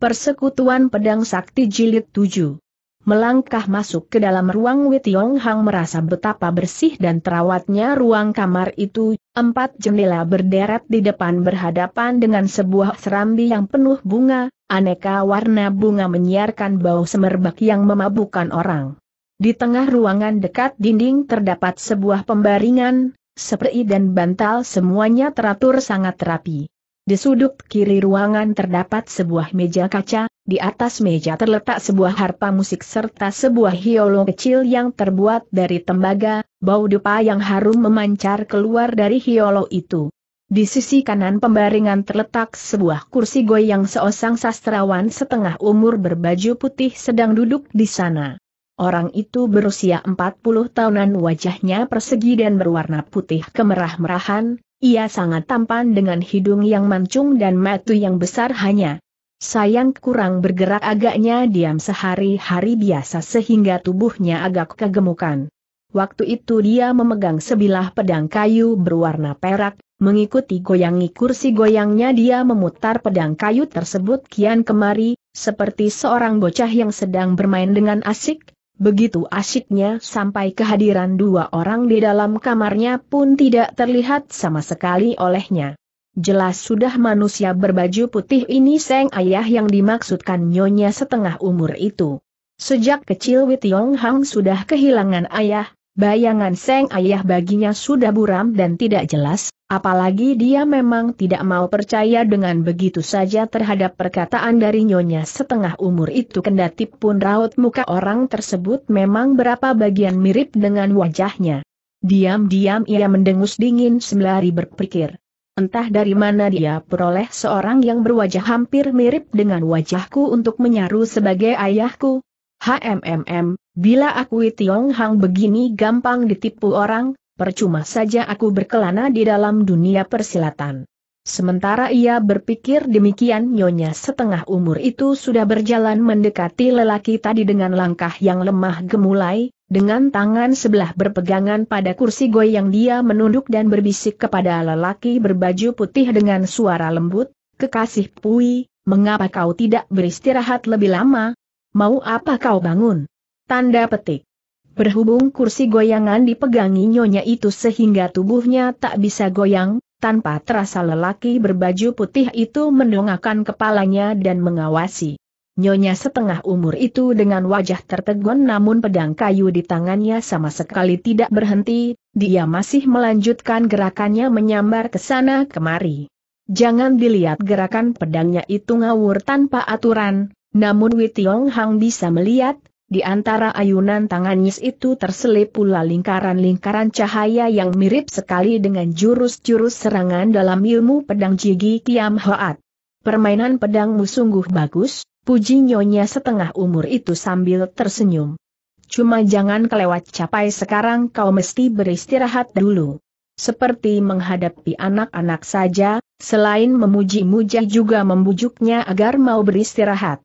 Persekutuan Pedang Sakti Jilid 7 Melangkah masuk ke dalam ruang Witiong Hang merasa betapa bersih dan terawatnya ruang kamar itu, empat jendela berderet di depan berhadapan dengan sebuah serambi yang penuh bunga, aneka warna bunga menyiarkan bau semerbak yang memabukkan orang. Di tengah ruangan dekat dinding terdapat sebuah pembaringan, seperi dan bantal semuanya teratur sangat rapi. Di sudut kiri ruangan terdapat sebuah meja kaca, di atas meja terletak sebuah harpa musik serta sebuah hiolo kecil yang terbuat dari tembaga, bau dupa yang harum memancar keluar dari hiolo itu. Di sisi kanan pembaringan terletak sebuah kursi goyang seosang sastrawan setengah umur berbaju putih sedang duduk di sana. Orang itu berusia 40 tahunan wajahnya persegi dan berwarna putih kemerah-merahan, ia sangat tampan dengan hidung yang mancung dan matu yang besar hanya. Sayang kurang bergerak agaknya diam sehari-hari biasa sehingga tubuhnya agak kegemukan. Waktu itu dia memegang sebilah pedang kayu berwarna perak, mengikuti goyangi kursi goyangnya dia memutar pedang kayu tersebut kian kemari, seperti seorang bocah yang sedang bermain dengan asik, Begitu asyiknya sampai kehadiran dua orang di dalam kamarnya pun tidak terlihat sama sekali olehnya. Jelas sudah manusia berbaju putih ini Seng Ayah yang dimaksudkan nyonya setengah umur itu. Sejak kecil Witiong Hang sudah kehilangan ayah, Bayangan Seng Ayah baginya sudah buram dan tidak jelas, apalagi dia memang tidak mau percaya dengan begitu saja terhadap perkataan dari nyonya setengah umur itu kendati pun raut muka orang tersebut memang berapa bagian mirip dengan wajahnya. Diam-diam ia mendengus dingin sembari berpikir. Entah dari mana dia peroleh seorang yang berwajah hampir mirip dengan wajahku untuk menyaru sebagai ayahku, HMMM, bila aku Tiong Hang begini gampang ditipu orang, percuma saja aku berkelana di dalam dunia persilatan. Sementara ia berpikir demikian nyonya setengah umur itu sudah berjalan mendekati lelaki tadi dengan langkah yang lemah gemulai, dengan tangan sebelah berpegangan pada kursi goy yang dia menunduk dan berbisik kepada lelaki berbaju putih dengan suara lembut, Kekasih Pui, mengapa kau tidak beristirahat lebih lama, Mau apa kau bangun? Tanda petik. Berhubung kursi goyangan dipegangi nyonya itu sehingga tubuhnya tak bisa goyang, tanpa terasa lelaki berbaju putih itu mendongakkan kepalanya dan mengawasi. Nyonya setengah umur itu dengan wajah tertegun namun pedang kayu di tangannya sama sekali tidak berhenti, dia masih melanjutkan gerakannya menyambar ke sana kemari. Jangan dilihat gerakan pedangnya itu ngawur tanpa aturan, namun Witiong Hang bisa melihat, di antara ayunan tangannya itu terselip pula lingkaran-lingkaran cahaya yang mirip sekali dengan jurus-jurus serangan dalam ilmu pedang Jigi Kiam Hoat. Permainan pedangmu sungguh bagus, puji nyonya setengah umur itu sambil tersenyum. Cuma jangan kelewat capai sekarang kau mesti beristirahat dulu. Seperti menghadapi anak-anak saja, selain memuji-muja juga membujuknya agar mau beristirahat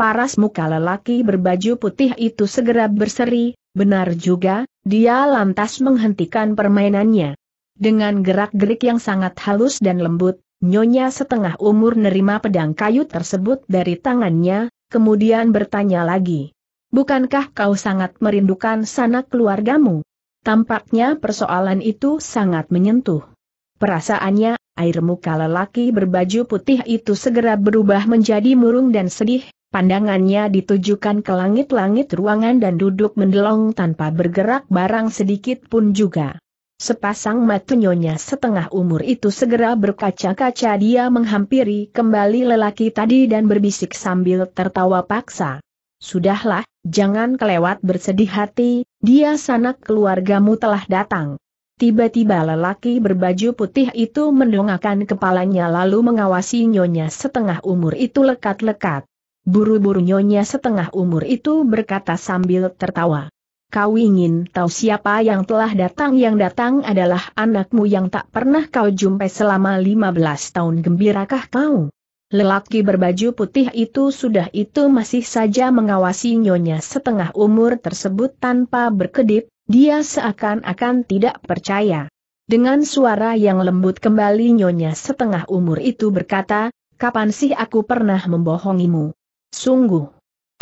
paras muka lelaki berbaju putih itu segera berseri, benar juga, dia lantas menghentikan permainannya. Dengan gerak-gerik yang sangat halus dan lembut, Nyonya setengah umur nerima pedang kayu tersebut dari tangannya, kemudian bertanya lagi. Bukankah kau sangat merindukan sanak keluargamu? Tampaknya persoalan itu sangat menyentuh. Perasaannya, air muka lelaki berbaju putih itu segera berubah menjadi murung dan sedih, Pandangannya ditujukan ke langit-langit ruangan dan duduk mendelong tanpa bergerak barang sedikit pun juga. Sepasang mata nyonya setengah umur itu segera berkaca-kaca dia menghampiri kembali lelaki tadi dan berbisik sambil tertawa paksa. Sudahlah, jangan kelewat bersedih hati, dia sanak keluargamu telah datang. Tiba-tiba lelaki berbaju putih itu mendongakkan kepalanya lalu mengawasi nyonya setengah umur itu lekat-lekat. Buru-buru nyonya setengah umur itu berkata sambil tertawa. Kau ingin tahu siapa yang telah datang? Yang datang adalah anakmu yang tak pernah kau jumpai selama 15 tahun. Gembirakah kau? Lelaki berbaju putih itu sudah itu masih saja mengawasi nyonya setengah umur tersebut tanpa berkedip, dia seakan-akan tidak percaya. Dengan suara yang lembut kembali nyonya setengah umur itu berkata, kapan sih aku pernah membohongimu? Sungguh,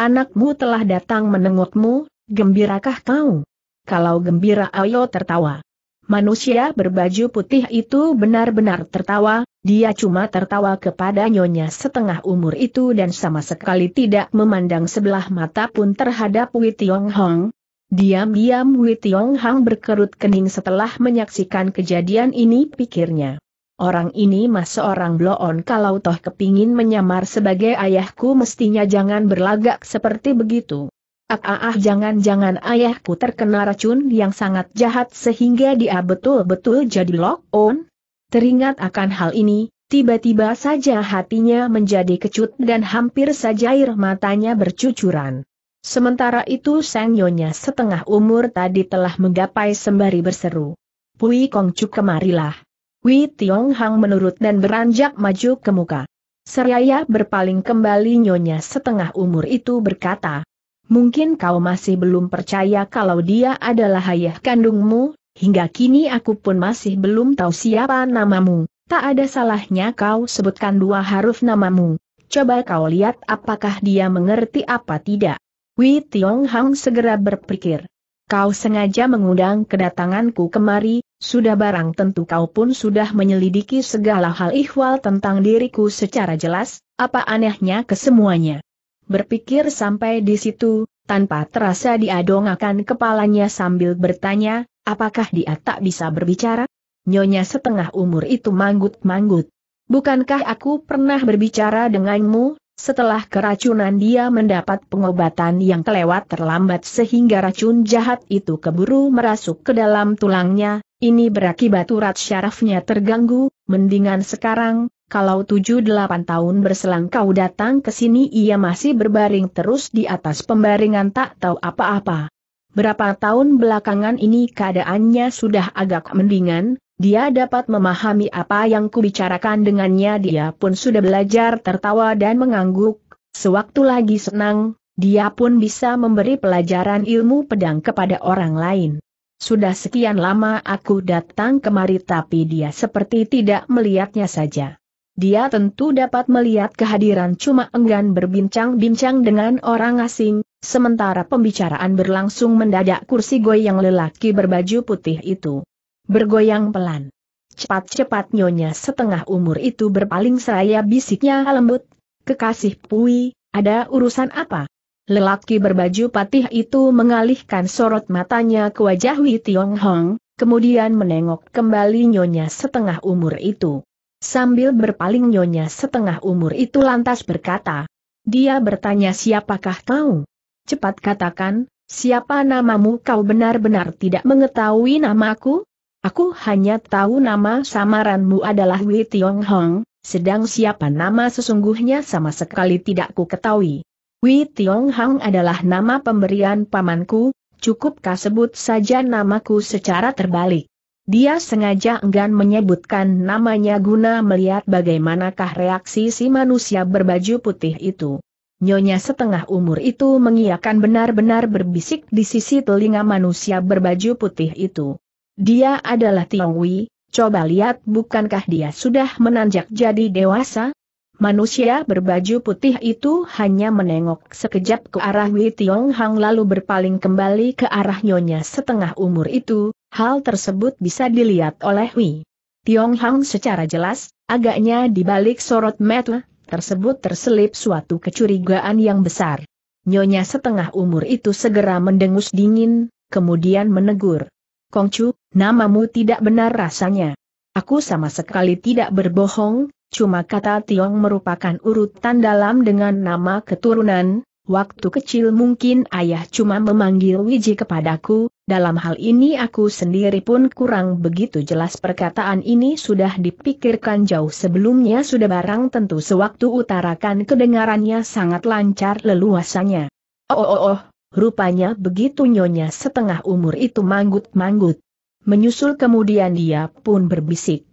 anakmu telah datang menengokmu, gembirakah kau? Kalau gembira ayo tertawa. Manusia berbaju putih itu benar-benar tertawa, dia cuma tertawa kepada nyonya setengah umur itu dan sama sekali tidak memandang sebelah mata pun terhadap Wei Tiong Hong. Diam-diam Wei Tiong Hong berkerut kening setelah menyaksikan kejadian ini pikirnya. Orang ini mah seorang bloon kalau toh kepingin menyamar sebagai ayahku mestinya jangan berlagak seperti begitu. Ah ah jangan-jangan ah, ayahku terkena racun yang sangat jahat sehingga dia betul-betul jadi lock on. Teringat akan hal ini, tiba-tiba saja hatinya menjadi kecut dan hampir saja air matanya bercucuran. Sementara itu sang nyonya setengah umur tadi telah menggapai sembari berseru. Pui Kongcu kemarilah. Wei Tiong Hang menurut dan beranjak maju ke muka. Seraya berpaling kembali nyonya setengah umur itu berkata, Mungkin kau masih belum percaya kalau dia adalah ayah kandungmu, hingga kini aku pun masih belum tahu siapa namamu, tak ada salahnya kau sebutkan dua huruf namamu, coba kau lihat apakah dia mengerti apa tidak. Wei Tiong Hang segera berpikir. Kau sengaja mengundang kedatanganku kemari, sudah barang tentu kau pun sudah menyelidiki segala hal ihwal tentang diriku secara jelas, apa anehnya kesemuanya. Berpikir sampai di situ, tanpa terasa dia kepalanya sambil bertanya, apakah dia tak bisa berbicara? Nyonya setengah umur itu manggut-manggut. Bukankah aku pernah berbicara denganmu, setelah keracunan dia mendapat pengobatan yang kelewat terlambat sehingga racun jahat itu keburu merasuk ke dalam tulangnya, ini berakibat urat syarafnya terganggu, mendingan sekarang, kalau tujuh delapan tahun berselang kau datang ke sini ia masih berbaring terus di atas pembaringan tak tahu apa-apa. Berapa tahun belakangan ini keadaannya sudah agak mendingan, dia dapat memahami apa yang kubicarakan dengannya dia pun sudah belajar tertawa dan mengangguk, sewaktu lagi senang, dia pun bisa memberi pelajaran ilmu pedang kepada orang lain. Sudah sekian lama aku datang kemari tapi dia seperti tidak melihatnya saja. Dia tentu dapat melihat kehadiran cuma enggan berbincang-bincang dengan orang asing, sementara pembicaraan berlangsung mendadak kursi goyang lelaki berbaju putih itu. Bergoyang pelan. Cepat-cepat nyonya setengah umur itu berpaling seraya bisiknya lembut. Kekasih Pui, ada urusan apa? Lelaki berbaju patih itu mengalihkan sorot matanya ke wajah Wei Tiong Hong, kemudian menengok kembali nyonya setengah umur itu. Sambil berpaling nyonya setengah umur itu lantas berkata. Dia bertanya siapakah kau? Cepat katakan, siapa namamu kau benar-benar tidak mengetahui namaku? Aku hanya tahu nama samaranmu adalah Wei Tiong Hong, sedang siapa nama sesungguhnya sama sekali tidak ku ketahui. Wei Tiong Hang adalah nama pemberian pamanku, Cukupkah sebut saja namaku secara terbalik. Dia sengaja enggan menyebutkan namanya guna melihat bagaimanakah reaksi si manusia berbaju putih itu. Nyonya setengah umur itu mengiakan benar-benar berbisik di sisi telinga manusia berbaju putih itu. Dia adalah Tiong Wei, coba lihat bukankah dia sudah menanjak jadi dewasa? Manusia berbaju putih itu hanya menengok sekejap ke arah Wei Tiong Hang lalu berpaling kembali ke arah nyonya setengah umur itu, hal tersebut bisa dilihat oleh Wei Tiong Hang secara jelas, agaknya di balik sorot mata tersebut terselip suatu kecurigaan yang besar. Nyonya setengah umur itu segera mendengus dingin, kemudian menegur. Kongcu, namamu tidak benar rasanya. Aku sama sekali tidak berbohong, Cuma kata Tiong merupakan urutan dalam dengan nama keturunan, waktu kecil mungkin ayah cuma memanggil Wiji kepadaku, dalam hal ini aku sendiri pun kurang begitu jelas perkataan ini sudah dipikirkan jauh sebelumnya sudah barang tentu sewaktu utarakan kedengarannya sangat lancar leluasannya. Oh oh oh, rupanya begitu nyonya setengah umur itu manggut-manggut. Menyusul kemudian dia pun berbisik.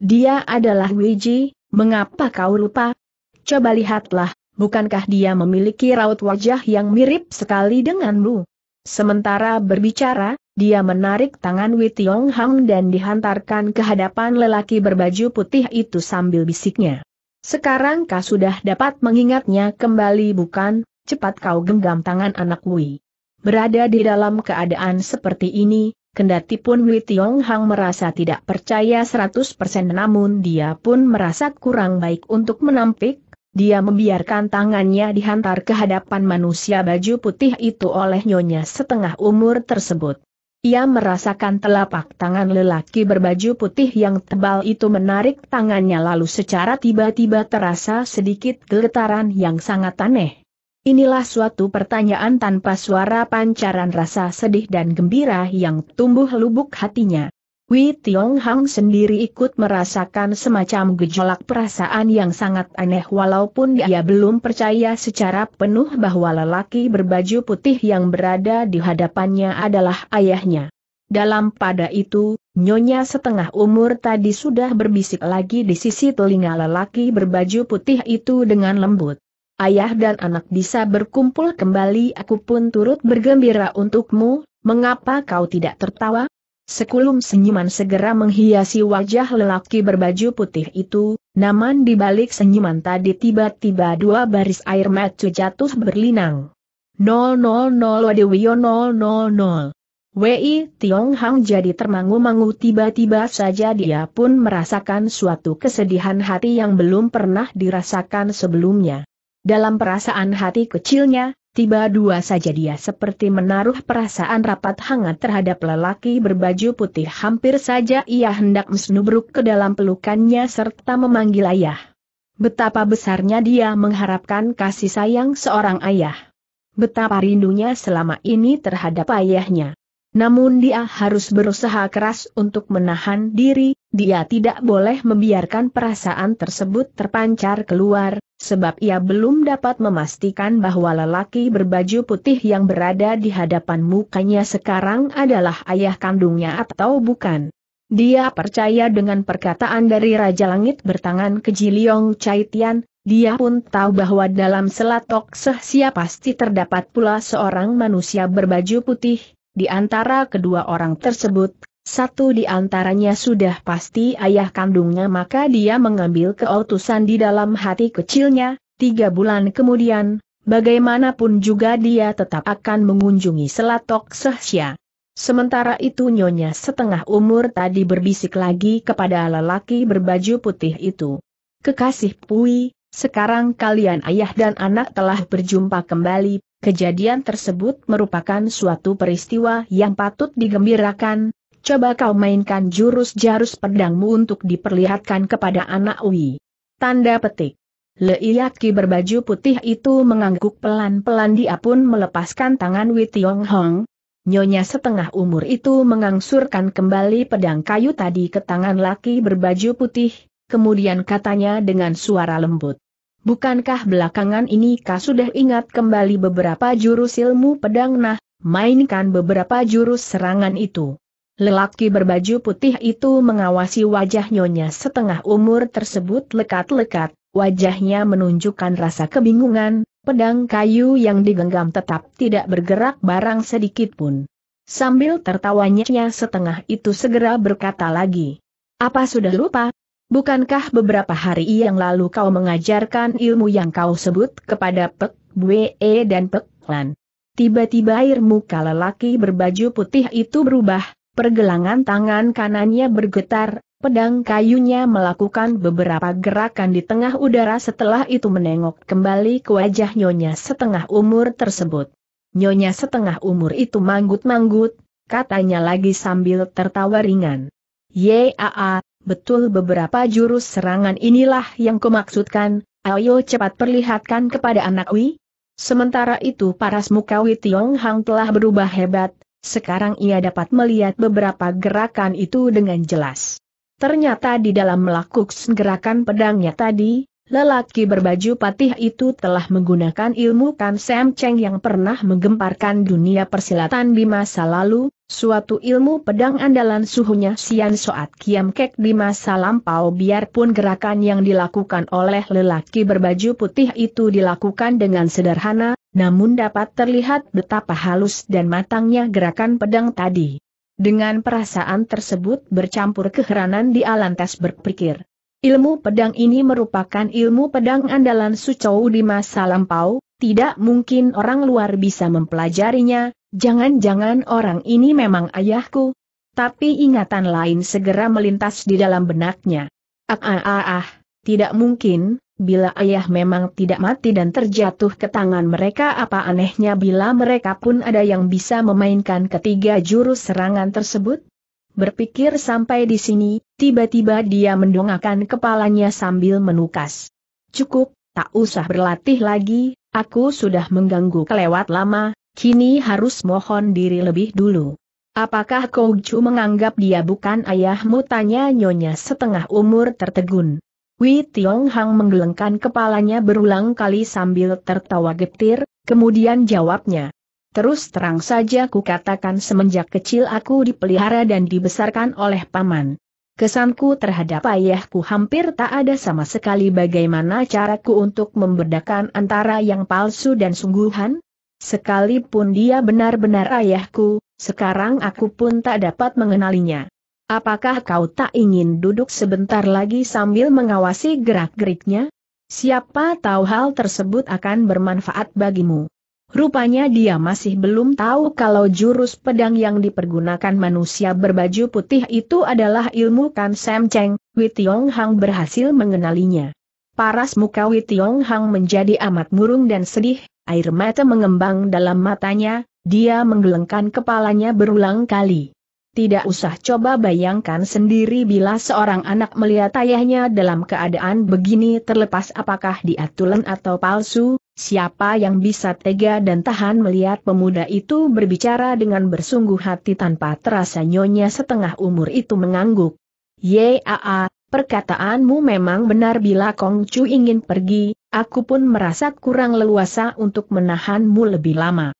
Dia adalah Wiji, Mengapa kau lupa? Coba lihatlah, bukankah dia memiliki raut wajah yang mirip sekali denganmu? Sementara berbicara, dia menarik tangan Tiong Hang dan dihantarkan ke hadapan lelaki berbaju putih itu sambil bisiknya. Sekarang kau sudah dapat mengingatnya kembali bukan? Cepat kau genggam tangan anak Wei. Berada di dalam keadaan seperti ini, Kendati pun Wei Tiong Hang merasa tidak percaya 100% namun dia pun merasa kurang baik untuk menampik, dia membiarkan tangannya dihantar ke hadapan manusia baju putih itu oleh nyonya setengah umur tersebut. Ia merasakan telapak tangan lelaki berbaju putih yang tebal itu menarik tangannya lalu secara tiba-tiba terasa sedikit getaran yang sangat aneh. Inilah suatu pertanyaan tanpa suara pancaran rasa sedih dan gembira yang tumbuh lubuk hatinya. Wei Tiong Hang sendiri ikut merasakan semacam gejolak perasaan yang sangat aneh walaupun dia belum percaya secara penuh bahwa lelaki berbaju putih yang berada di hadapannya adalah ayahnya. Dalam pada itu, nyonya setengah umur tadi sudah berbisik lagi di sisi telinga lelaki berbaju putih itu dengan lembut ayah dan anak bisa berkumpul kembali aku pun turut bergembira untukmu, mengapa kau tidak tertawa? Sekulum senyuman segera menghiasi wajah lelaki berbaju putih itu, namun di balik senyuman tadi tiba-tiba dua baris air mata jatuh berlinang. 000 Wadewio 000 Wei Tiong Hang jadi termangu-mangu tiba-tiba saja dia pun merasakan suatu kesedihan hati yang belum pernah dirasakan sebelumnya. Dalam perasaan hati kecilnya, tiba dua saja dia seperti menaruh perasaan rapat hangat terhadap lelaki berbaju putih hampir saja ia hendak mesnubruk ke dalam pelukannya serta memanggil ayah. Betapa besarnya dia mengharapkan kasih sayang seorang ayah. Betapa rindunya selama ini terhadap ayahnya. Namun dia harus berusaha keras untuk menahan diri, dia tidak boleh membiarkan perasaan tersebut terpancar keluar, sebab ia belum dapat memastikan bahwa lelaki berbaju putih yang berada di hadapan mukanya sekarang adalah ayah kandungnya atau bukan. Dia percaya dengan perkataan dari Raja Langit bertangan ke Jiliong Caitian, dia pun tahu bahwa dalam selatok sehsia pasti terdapat pula seorang manusia berbaju putih, di antara kedua orang tersebut, satu di antaranya sudah pasti ayah kandungnya maka dia mengambil keutusan di dalam hati kecilnya, tiga bulan kemudian, bagaimanapun juga dia tetap akan mengunjungi Selatok Sehsya. Sementara itu nyonya setengah umur tadi berbisik lagi kepada lelaki berbaju putih itu. Kekasih Pui, sekarang kalian ayah dan anak telah berjumpa kembali, kejadian tersebut merupakan suatu peristiwa yang patut digembirakan, coba kau mainkan jurus-jarus pedangmu untuk diperlihatkan kepada anak Wi. Tanda petik. Leiliaki berbaju putih itu mengangguk pelan-pelan dia pun melepaskan tangan Wi Tiong Hong. Nyonya setengah umur itu mengangsurkan kembali pedang kayu tadi ke tangan laki berbaju putih, kemudian katanya dengan suara lembut. Bukankah belakangan ini kau sudah ingat kembali beberapa jurus ilmu pedang nah, mainkan beberapa jurus serangan itu. Lelaki berbaju putih itu mengawasi wajah nyonya setengah umur tersebut lekat-lekat, wajahnya menunjukkan rasa kebingungan, pedang kayu yang digenggam tetap tidak bergerak barang sedikit pun. Sambil tertawanya setengah itu segera berkata lagi. Apa sudah lupa? Bukankah beberapa hari yang lalu kau mengajarkan ilmu yang kau sebut kepada Pek Bwe dan Pek Lan? Tiba-tiba air muka lelaki berbaju putih itu berubah, Pergelangan tangan kanannya bergetar, pedang kayunya melakukan beberapa gerakan di tengah udara setelah itu menengok kembali ke wajah nyonya setengah umur tersebut. Nyonya setengah umur itu manggut-manggut, katanya lagi sambil tertawa ringan. Yaa, betul beberapa jurus serangan inilah yang kumaksudkan, ayo cepat perlihatkan kepada anak Wi. Sementara itu paras muka Wi Tiong Hang telah berubah hebat, sekarang ia dapat melihat beberapa gerakan itu dengan jelas. Ternyata di dalam melakukan gerakan pedangnya tadi, lelaki berbaju patih itu telah menggunakan ilmu Kan Sam Cheng yang pernah menggemparkan dunia persilatan di masa lalu, suatu ilmu pedang andalan suhunya Sian Soat Kiam Kek di masa lampau biarpun gerakan yang dilakukan oleh lelaki berbaju putih itu dilakukan dengan sederhana, namun dapat terlihat betapa halus dan matangnya gerakan pedang tadi. Dengan perasaan tersebut bercampur keheranan di Alantas berpikir. Ilmu pedang ini merupakan ilmu pedang andalan Sucou di masa lampau, tidak mungkin orang luar bisa mempelajarinya, jangan-jangan orang ini memang ayahku. Tapi ingatan lain segera melintas di dalam benaknya. Ah ah ah, ah tidak mungkin, bila ayah memang tidak mati dan terjatuh ke tangan mereka apa anehnya bila mereka pun ada yang bisa memainkan ketiga jurus serangan tersebut? Berpikir sampai di sini, tiba-tiba dia mendongakkan kepalanya sambil menukas. Cukup, tak usah berlatih lagi, aku sudah mengganggu kelewat lama, kini harus mohon diri lebih dulu. Apakah Kouju menganggap dia bukan ayahmu? Tanya nyonya setengah umur tertegun. Wei Tiong Hang menggelengkan kepalanya berulang kali sambil tertawa getir, kemudian jawabnya. Terus terang saja ku katakan semenjak kecil aku dipelihara dan dibesarkan oleh paman. Kesanku terhadap ayahku hampir tak ada sama sekali bagaimana caraku untuk membedakan antara yang palsu dan sungguhan. Sekalipun dia benar-benar ayahku, sekarang aku pun tak dapat mengenalinya. Apakah kau tak ingin duduk sebentar lagi sambil mengawasi gerak-geriknya? Siapa tahu hal tersebut akan bermanfaat bagimu. Rupanya dia masih belum tahu kalau jurus pedang yang dipergunakan manusia berbaju putih itu adalah ilmu Kan Sam Cheng, Witiong Hang berhasil mengenalinya. Paras muka Tiong Hang menjadi amat murung dan sedih, air mata mengembang dalam matanya, dia menggelengkan kepalanya berulang kali. Tidak usah coba bayangkan sendiri bila seorang anak melihat ayahnya dalam keadaan begini terlepas apakah dia atau palsu, siapa yang bisa tega dan tahan melihat pemuda itu berbicara dengan bersungguh hati tanpa terasa nyonya setengah umur itu mengangguk. Yaa, perkataanmu memang benar bila Kong Chu ingin pergi, aku pun merasa kurang leluasa untuk menahanmu lebih lama.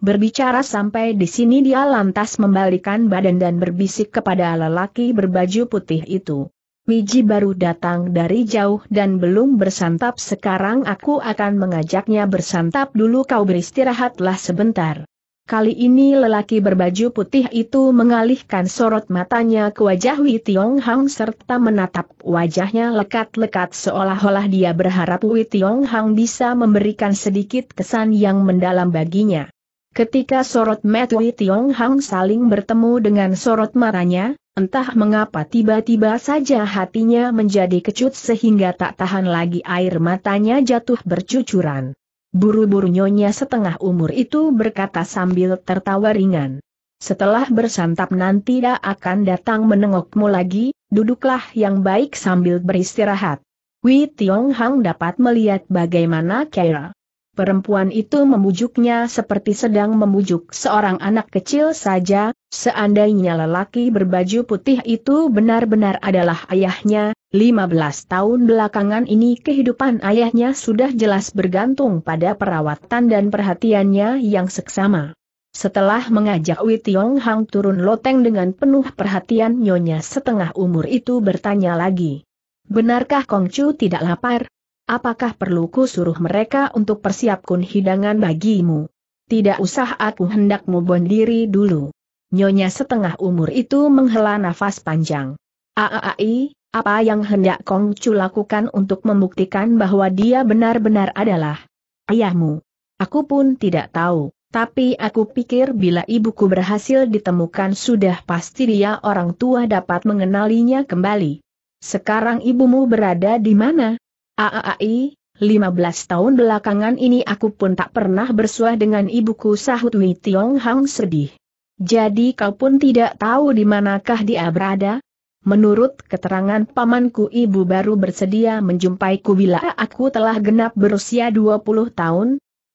Berbicara sampai di sini dia lantas membalikan badan dan berbisik kepada lelaki berbaju putih itu. Wiji baru datang dari jauh dan belum bersantap sekarang aku akan mengajaknya bersantap dulu kau beristirahatlah sebentar. Kali ini lelaki berbaju putih itu mengalihkan sorot matanya ke wajah Wei Tiong Hang serta menatap wajahnya lekat-lekat seolah-olah dia berharap Wei Tiong Hang bisa memberikan sedikit kesan yang mendalam baginya. Ketika sorot Metui Tiong Hang saling bertemu dengan sorot matanya, entah mengapa tiba-tiba saja hatinya menjadi kecut sehingga tak tahan lagi air matanya jatuh bercucuran. Buru-buru nyonya setengah umur itu berkata sambil tertawa ringan. Setelah bersantap nanti dia akan datang menengokmu lagi, duduklah yang baik sambil beristirahat. Wei Tiong Hang dapat melihat bagaimana Kera Perempuan itu memujuknya seperti sedang memujuk seorang anak kecil saja, seandainya lelaki berbaju putih itu benar-benar adalah ayahnya, 15 tahun belakangan ini kehidupan ayahnya sudah jelas bergantung pada perawatan dan perhatiannya yang seksama. Setelah mengajak Wei Tiong Hang turun loteng dengan penuh perhatian nyonya setengah umur itu bertanya lagi. Benarkah Kongcu tidak lapar? Apakah perlu ku suruh mereka untuk persiapkan hidangan bagimu? Tidak usah aku hendak mubon diri dulu. Nyonya setengah umur itu menghela nafas panjang. Aai, apa yang hendak Kongcu lakukan untuk membuktikan bahwa dia benar-benar adalah ayahmu? Aku pun tidak tahu, tapi aku pikir bila ibuku berhasil ditemukan sudah pasti dia orang tua dapat mengenalinya kembali. Sekarang ibumu berada di mana? AAI, 15 tahun belakangan ini aku pun tak pernah bersuah dengan ibuku sahut Wei Tiong Hang sedih. Jadi kau pun tidak tahu di manakah dia berada? Menurut keterangan pamanku ibu baru bersedia menjumpai ku bila aku telah genap berusia 20 tahun.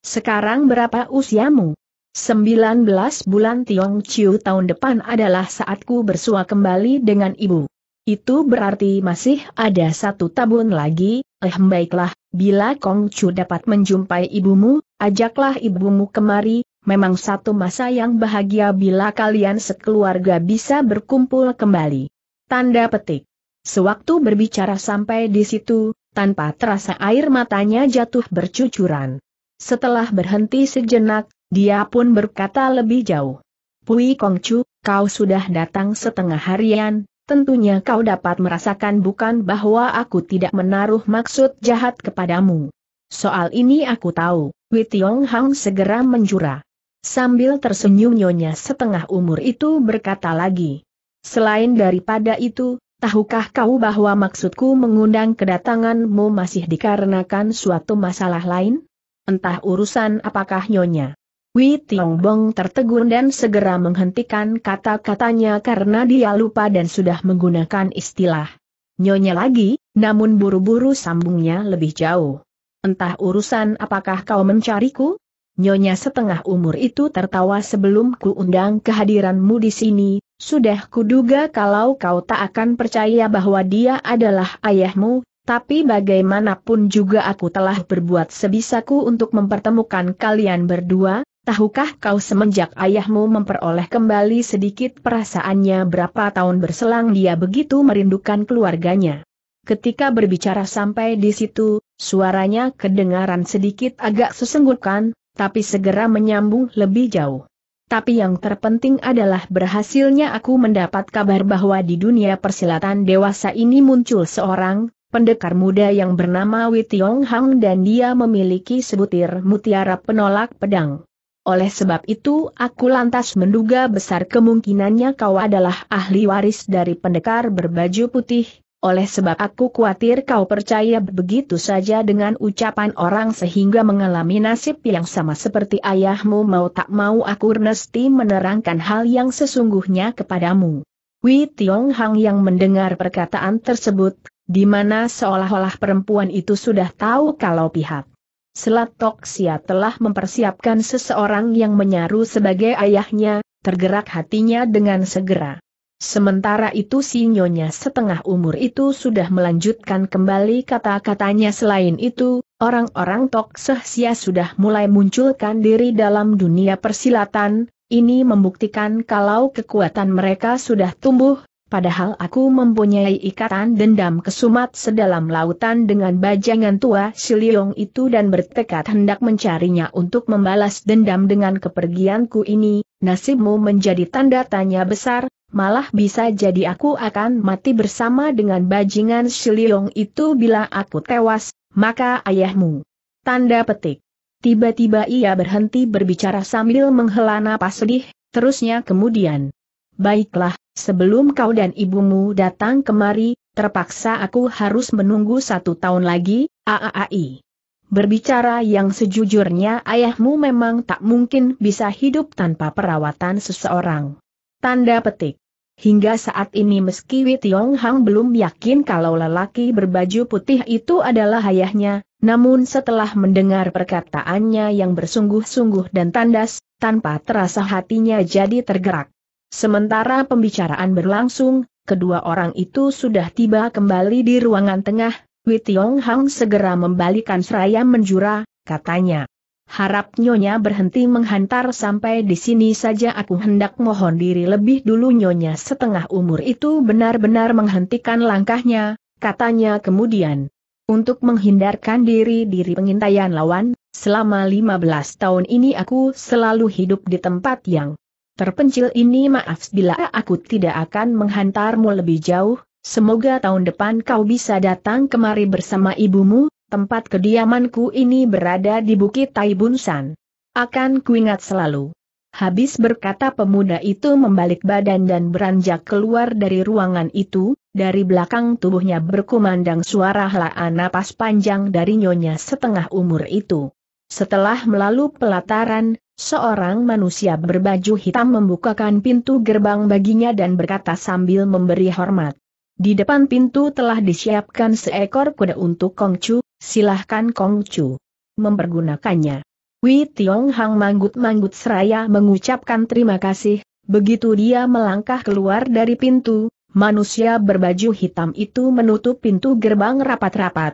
Sekarang berapa usiamu? 19 bulan Tiong Chiu tahun depan adalah saatku bersua kembali dengan ibu. Itu berarti masih ada satu tabun lagi, eh baiklah, bila Kong Chu dapat menjumpai ibumu, ajaklah ibumu kemari, memang satu masa yang bahagia bila kalian sekeluarga bisa berkumpul kembali. Tanda petik. Sewaktu berbicara sampai di situ, tanpa terasa air matanya jatuh bercucuran. Setelah berhenti sejenak, dia pun berkata lebih jauh. Pui Chu, kau sudah datang setengah harian, tentunya kau dapat merasakan bukan bahwa aku tidak menaruh maksud jahat kepadamu. Soal ini aku tahu, Wei Tiong Hang segera menjura. Sambil tersenyum nyonya setengah umur itu berkata lagi. Selain daripada itu, tahukah kau bahwa maksudku mengundang kedatanganmu masih dikarenakan suatu masalah lain? Entah urusan apakah nyonya. Wei Longbong tertegun dan segera menghentikan kata-katanya karena dia lupa dan sudah menggunakan istilah nyonya lagi, namun buru-buru sambungnya lebih jauh. Entah urusan apakah kau mencariku? Nyonya setengah umur itu tertawa sebelum ku undang kehadiranmu di sini, sudah kuduga kalau kau tak akan percaya bahwa dia adalah ayahmu, tapi bagaimanapun juga aku telah berbuat sebisaku untuk mempertemukan kalian berdua, Tahukah kau semenjak ayahmu memperoleh kembali sedikit perasaannya berapa tahun berselang dia begitu merindukan keluarganya. Ketika berbicara sampai di situ, suaranya kedengaran sedikit agak sesenggukan, tapi segera menyambung lebih jauh. Tapi yang terpenting adalah berhasilnya aku mendapat kabar bahwa di dunia persilatan dewasa ini muncul seorang pendekar muda yang bernama Witiong Hang dan dia memiliki sebutir mutiara penolak pedang. Oleh sebab itu aku lantas menduga besar kemungkinannya kau adalah ahli waris dari pendekar berbaju putih, oleh sebab aku khawatir kau percaya begitu saja dengan ucapan orang sehingga mengalami nasib yang sama seperti ayahmu mau tak mau aku Ernesti menerangkan hal yang sesungguhnya kepadamu. Wei Tiong Hang yang mendengar perkataan tersebut, di mana seolah-olah perempuan itu sudah tahu kalau pihak Selat Toksia telah mempersiapkan seseorang yang menyaru sebagai ayahnya, tergerak hatinya dengan segera. Sementara itu si nyonya setengah umur itu sudah melanjutkan kembali kata-katanya selain itu, orang-orang Toksia sudah mulai munculkan diri dalam dunia persilatan, ini membuktikan kalau kekuatan mereka sudah tumbuh, Padahal aku mempunyai ikatan dendam kesumat sedalam lautan dengan bajangan tua Siliong itu dan bertekad hendak mencarinya untuk membalas dendam dengan kepergianku ini, nasibmu menjadi tanda tanya besar, malah bisa jadi aku akan mati bersama dengan bajingan Siliong itu bila aku tewas, maka ayahmu. Tanda petik. Tiba-tiba ia berhenti berbicara sambil menghela napas sedih, terusnya kemudian. Baiklah, Sebelum kau dan ibumu datang kemari, terpaksa aku harus menunggu satu tahun lagi, AAAI. Berbicara yang sejujurnya ayahmu memang tak mungkin bisa hidup tanpa perawatan seseorang. Tanda petik. Hingga saat ini meski Wei Tiong Hang belum yakin kalau lelaki berbaju putih itu adalah ayahnya, namun setelah mendengar perkataannya yang bersungguh-sungguh dan tandas, tanpa terasa hatinya jadi tergerak. Sementara pembicaraan berlangsung, kedua orang itu sudah tiba kembali di ruangan tengah, Wei Tiong Hang segera membalikan seraya menjura, katanya. Harap Nyonya berhenti menghantar sampai di sini saja aku hendak mohon diri lebih dulu Nyonya setengah umur itu benar-benar menghentikan langkahnya, katanya kemudian. Untuk menghindarkan diri-diri pengintaian lawan, selama 15 tahun ini aku selalu hidup di tempat yang Terpencil ini maaf bila aku tidak akan menghantarmu lebih jauh, semoga tahun depan kau bisa datang kemari bersama ibumu, tempat kediamanku ini berada di Bukit Taibunsan. Akan kuingat selalu. Habis berkata pemuda itu membalik badan dan beranjak keluar dari ruangan itu, dari belakang tubuhnya berkumandang suara helaan napas panjang dari nyonya setengah umur itu. Setelah melalui pelataran, seorang manusia berbaju hitam membukakan pintu gerbang baginya dan berkata sambil memberi hormat. Di depan pintu telah disiapkan seekor kuda untuk Kongcu, silahkan Kongcu mempergunakannya. Wei Tiong Hang manggut-manggut seraya mengucapkan terima kasih, begitu dia melangkah keluar dari pintu, manusia berbaju hitam itu menutup pintu gerbang rapat-rapat.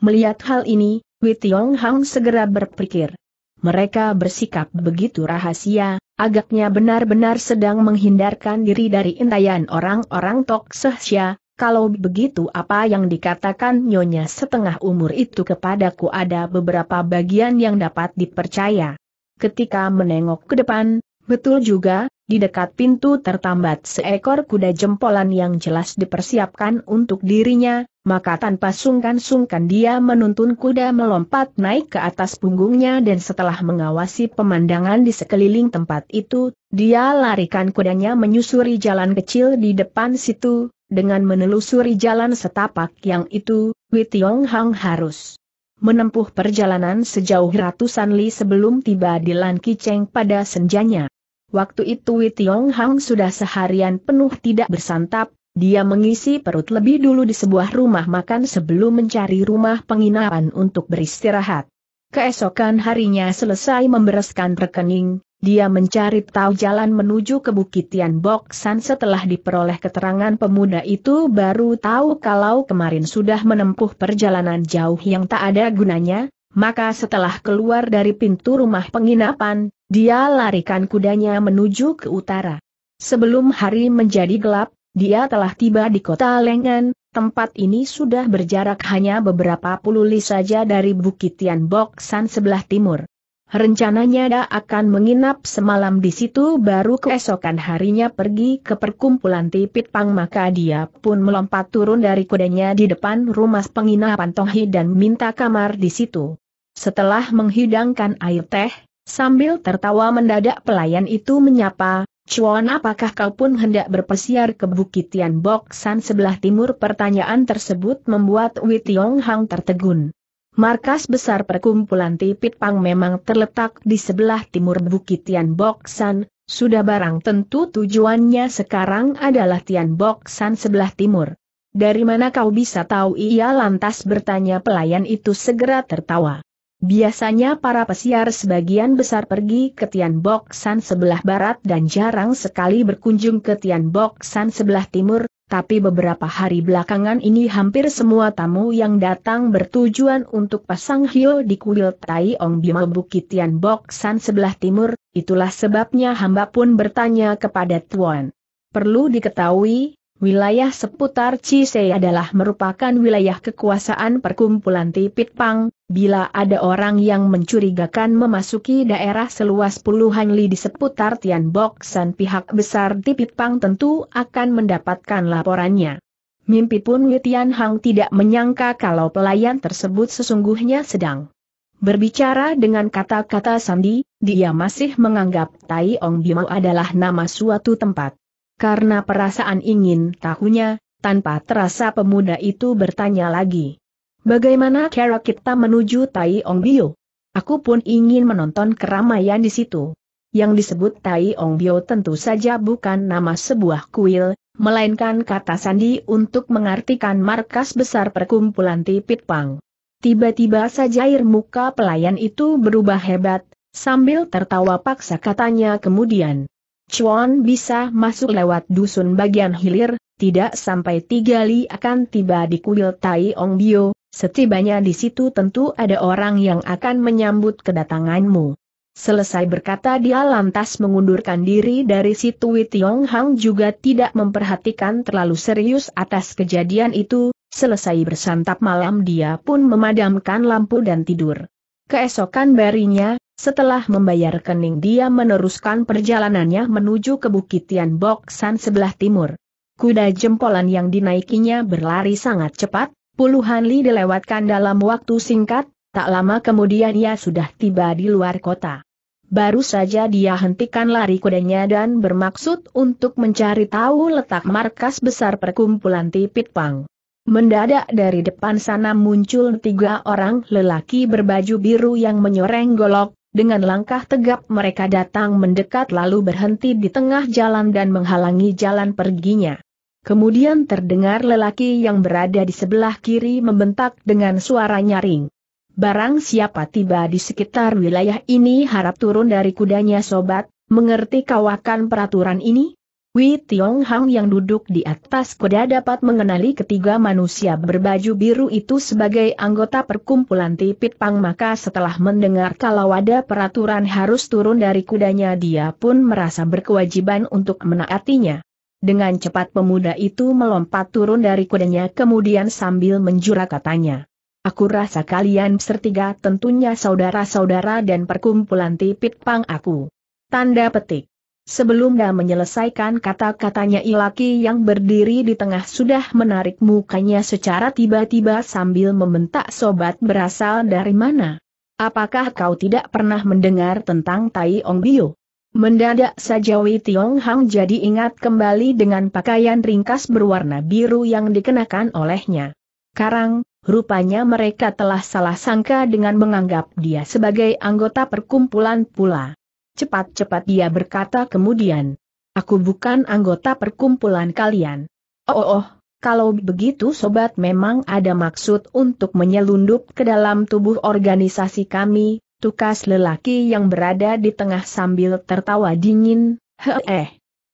Melihat hal ini, Wei Tiong Hang segera berpikir. Mereka bersikap begitu rahasia, agaknya benar-benar sedang menghindarkan diri dari intayan orang-orang Tok Sehsia, kalau begitu apa yang dikatakan nyonya setengah umur itu kepadaku ada beberapa bagian yang dapat dipercaya. Ketika menengok ke depan, betul juga, di dekat pintu tertambat seekor kuda jempolan yang jelas dipersiapkan untuk dirinya, maka tanpa sungkan-sungkan dia menuntun kuda melompat naik ke atas punggungnya dan setelah mengawasi pemandangan di sekeliling tempat itu, dia larikan kudanya menyusuri jalan kecil di depan situ, dengan menelusuri jalan setapak yang itu, Witiong Hang harus menempuh perjalanan sejauh ratusan li sebelum tiba di Lan Kiceng pada senjanya. Waktu itu Wei Tiong Hang sudah seharian penuh tidak bersantap, dia mengisi perut lebih dulu di sebuah rumah makan sebelum mencari rumah penginapan untuk beristirahat. Keesokan harinya selesai membereskan rekening, dia mencari tahu jalan menuju ke Bukit Tian Bok San setelah diperoleh keterangan pemuda itu baru tahu kalau kemarin sudah menempuh perjalanan jauh yang tak ada gunanya, maka setelah keluar dari pintu rumah penginapan, dia larikan kudanya menuju ke utara. Sebelum hari menjadi gelap, dia telah tiba di kota Lengan, tempat ini sudah berjarak hanya beberapa puluh li saja dari Bukit Tian San sebelah timur. Rencananya dia akan menginap semalam di situ baru keesokan harinya pergi ke perkumpulan Tipit Pang maka dia pun melompat turun dari kudanya di depan rumah penginapan Tonghi dan minta kamar di situ. Setelah menghidangkan air teh, sambil tertawa mendadak pelayan itu menyapa, Cuan apakah kau pun hendak berpesiar ke Bukit Tian Bok San sebelah timur? Pertanyaan tersebut membuat Wei Tiong Hang tertegun. Markas besar perkumpulan Tipit Pang memang terletak di sebelah timur Bukit Tian Bok San, sudah barang tentu tujuannya sekarang adalah Tian Bok San sebelah timur. Dari mana kau bisa tahu ia lantas bertanya pelayan itu segera tertawa. Biasanya para pesiar sebagian besar pergi ke Tian Bok San sebelah barat dan jarang sekali berkunjung ke Tian Bok San sebelah timur, tapi beberapa hari belakangan ini hampir semua tamu yang datang bertujuan untuk pasang hio di kuil Tai Ong Bima Bukit Tian Bok San sebelah timur, itulah sebabnya hamba pun bertanya kepada Tuan. Perlu diketahui, Wilayah seputar Cisei adalah merupakan wilayah kekuasaan perkumpulan Tipit Pang, bila ada orang yang mencurigakan memasuki daerah seluas puluhan li di seputar Tian San pihak besar Tipit Pang tentu akan mendapatkan laporannya. Mimpi pun Witian Hang tidak menyangka kalau pelayan tersebut sesungguhnya sedang berbicara dengan kata-kata sandi, dia masih menganggap Tai Ong Bimau adalah nama suatu tempat. Karena perasaan ingin tahunya, tanpa terasa pemuda itu bertanya lagi. Bagaimana cara kita menuju Tai Ong Bio? Aku pun ingin menonton keramaian di situ. Yang disebut Tai Ong Bio tentu saja bukan nama sebuah kuil, melainkan kata sandi untuk mengartikan markas besar perkumpulan Tipit Pang. Tiba-tiba saja air muka pelayan itu berubah hebat, sambil tertawa paksa katanya kemudian, Chuan bisa masuk lewat dusun bagian hilir, tidak sampai tiga li akan tiba di kuil Tai Ong Bio, setibanya di situ tentu ada orang yang akan menyambut kedatanganmu. Selesai berkata dia lantas mengundurkan diri dari situ Tiong Hang juga tidak memperhatikan terlalu serius atas kejadian itu, selesai bersantap malam dia pun memadamkan lampu dan tidur. Keesokan barinya, setelah membayar kening dia meneruskan perjalanannya menuju ke Bukit Tian San sebelah timur. Kuda jempolan yang dinaikinya berlari sangat cepat, puluhan li dilewatkan dalam waktu singkat, tak lama kemudian ia sudah tiba di luar kota. Baru saja dia hentikan lari kudanya dan bermaksud untuk mencari tahu letak markas besar perkumpulan Tipit Pang. Mendadak dari depan sana muncul tiga orang lelaki berbaju biru yang menyoreng golok, dengan langkah tegap mereka datang mendekat lalu berhenti di tengah jalan dan menghalangi jalan perginya. Kemudian terdengar lelaki yang berada di sebelah kiri membentak dengan suara nyaring. Barang siapa tiba di sekitar wilayah ini harap turun dari kudanya sobat, mengerti kawakan peraturan ini? Wei Tiong Hang yang duduk di atas kuda dapat mengenali ketiga manusia berbaju biru itu sebagai anggota perkumpulan Tipit Pang maka setelah mendengar kalau ada peraturan harus turun dari kudanya dia pun merasa berkewajiban untuk menaatinya. Dengan cepat pemuda itu melompat turun dari kudanya kemudian sambil menjura katanya. Aku rasa kalian bertiga tentunya saudara-saudara dan perkumpulan Tipit Pang aku. Tanda petik. Sebelum Sebelumnya menyelesaikan kata-katanya Ilaki yang berdiri di tengah sudah menarik mukanya secara tiba-tiba sambil membentak sobat berasal dari mana. Apakah kau tidak pernah mendengar tentang Tai Ong Bio? Mendadak saja Wei Tiong Hang jadi ingat kembali dengan pakaian ringkas berwarna biru yang dikenakan olehnya. Karang, rupanya mereka telah salah sangka dengan menganggap dia sebagai anggota perkumpulan pula. Cepat-cepat dia berkata kemudian. Aku bukan anggota perkumpulan kalian. Oh, oh, oh kalau begitu sobat memang ada maksud untuk menyelundup ke dalam tubuh organisasi kami, tukas lelaki yang berada di tengah sambil tertawa dingin, heeh.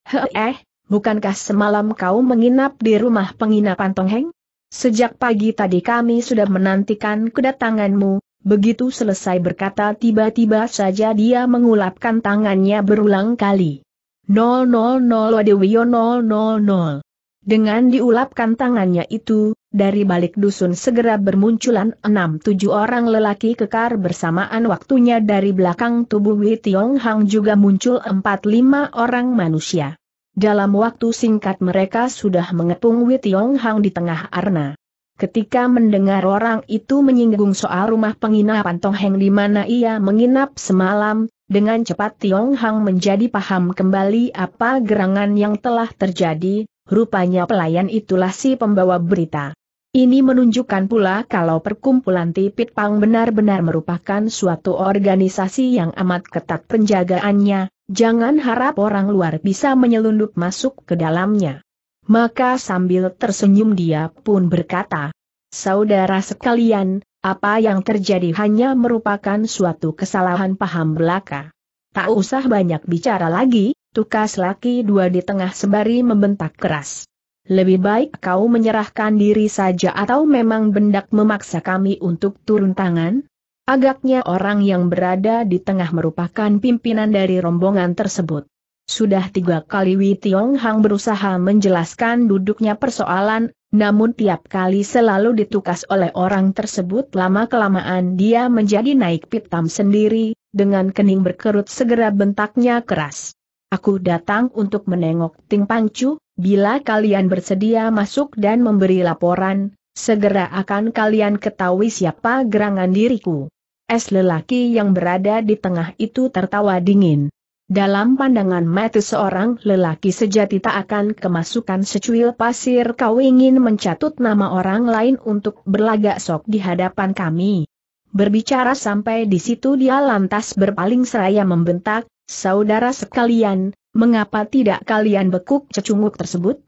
Heeh, bukankah semalam kau menginap di rumah penginapan Tongheng? Sejak pagi tadi kami sudah menantikan kedatanganmu, Begitu selesai berkata tiba-tiba saja dia mengulapkan tangannya berulang kali. 000 Dewi 000. Dengan diulapkan tangannya itu, dari balik dusun segera bermunculan enam tujuh orang lelaki kekar bersamaan waktunya dari belakang tubuh Wei Tiong Hang juga muncul empat lima orang manusia. Dalam waktu singkat mereka sudah mengepung Wei Tiong Hang di tengah arna. Ketika mendengar orang itu menyinggung soal rumah penginapan Tong Heng di mana ia menginap semalam, dengan cepat Tiong Hang menjadi paham kembali apa gerangan yang telah terjadi, rupanya pelayan itulah si pembawa berita. Ini menunjukkan pula kalau perkumpulan Tipit Pang benar-benar merupakan suatu organisasi yang amat ketat penjagaannya, jangan harap orang luar bisa menyelundup masuk ke dalamnya. Maka sambil tersenyum dia pun berkata, Saudara sekalian, apa yang terjadi hanya merupakan suatu kesalahan paham belaka. Tak usah banyak bicara lagi, tukas laki dua di tengah sembari membentak keras. Lebih baik kau menyerahkan diri saja atau memang bendak memaksa kami untuk turun tangan? Agaknya orang yang berada di tengah merupakan pimpinan dari rombongan tersebut. Sudah tiga kali Wei Tiong Hang berusaha menjelaskan duduknya persoalan, namun tiap kali selalu ditukas oleh orang tersebut lama-kelamaan dia menjadi naik pitam sendiri, dengan kening berkerut segera bentaknya keras. Aku datang untuk menengok Ting Pangcu. bila kalian bersedia masuk dan memberi laporan, segera akan kalian ketahui siapa gerangan diriku. Es lelaki yang berada di tengah itu tertawa dingin. Dalam pandangan mata seorang lelaki sejati tak akan kemasukan secuil pasir kau ingin mencatut nama orang lain untuk berlagak sok di hadapan kami. Berbicara sampai di situ dia lantas berpaling seraya membentak, saudara sekalian, mengapa tidak kalian bekuk cecunguk tersebut?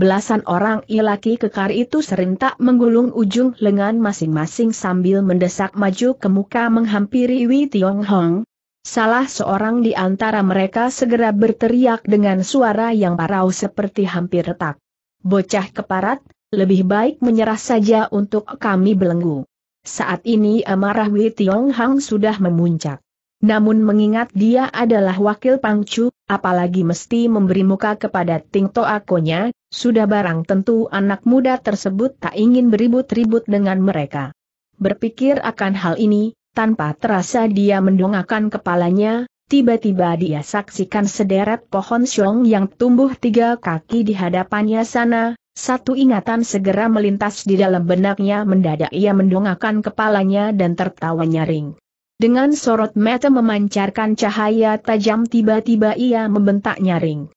Belasan orang ilaki kekar itu serentak menggulung ujung lengan masing-masing sambil mendesak maju ke muka menghampiri Wei Tiong Hong, Salah seorang di antara mereka segera berteriak dengan suara yang parau seperti hampir retak. Bocah keparat, lebih baik menyerah saja untuk kami belenggu. Saat ini amarah Wei Tiong Hang sudah memuncak. Namun mengingat dia adalah wakil Pangcu, apalagi mesti memberi muka kepada Ting Toakonya, sudah barang tentu anak muda tersebut tak ingin beribut-ribut dengan mereka. Berpikir akan hal ini, tanpa terasa dia mendongakkan kepalanya, tiba-tiba dia saksikan sederet pohon siong yang tumbuh tiga kaki di hadapannya sana, satu ingatan segera melintas di dalam benaknya mendadak ia mendongakkan kepalanya dan tertawa nyaring. Dengan sorot mata memancarkan cahaya tajam tiba-tiba ia membentak nyaring.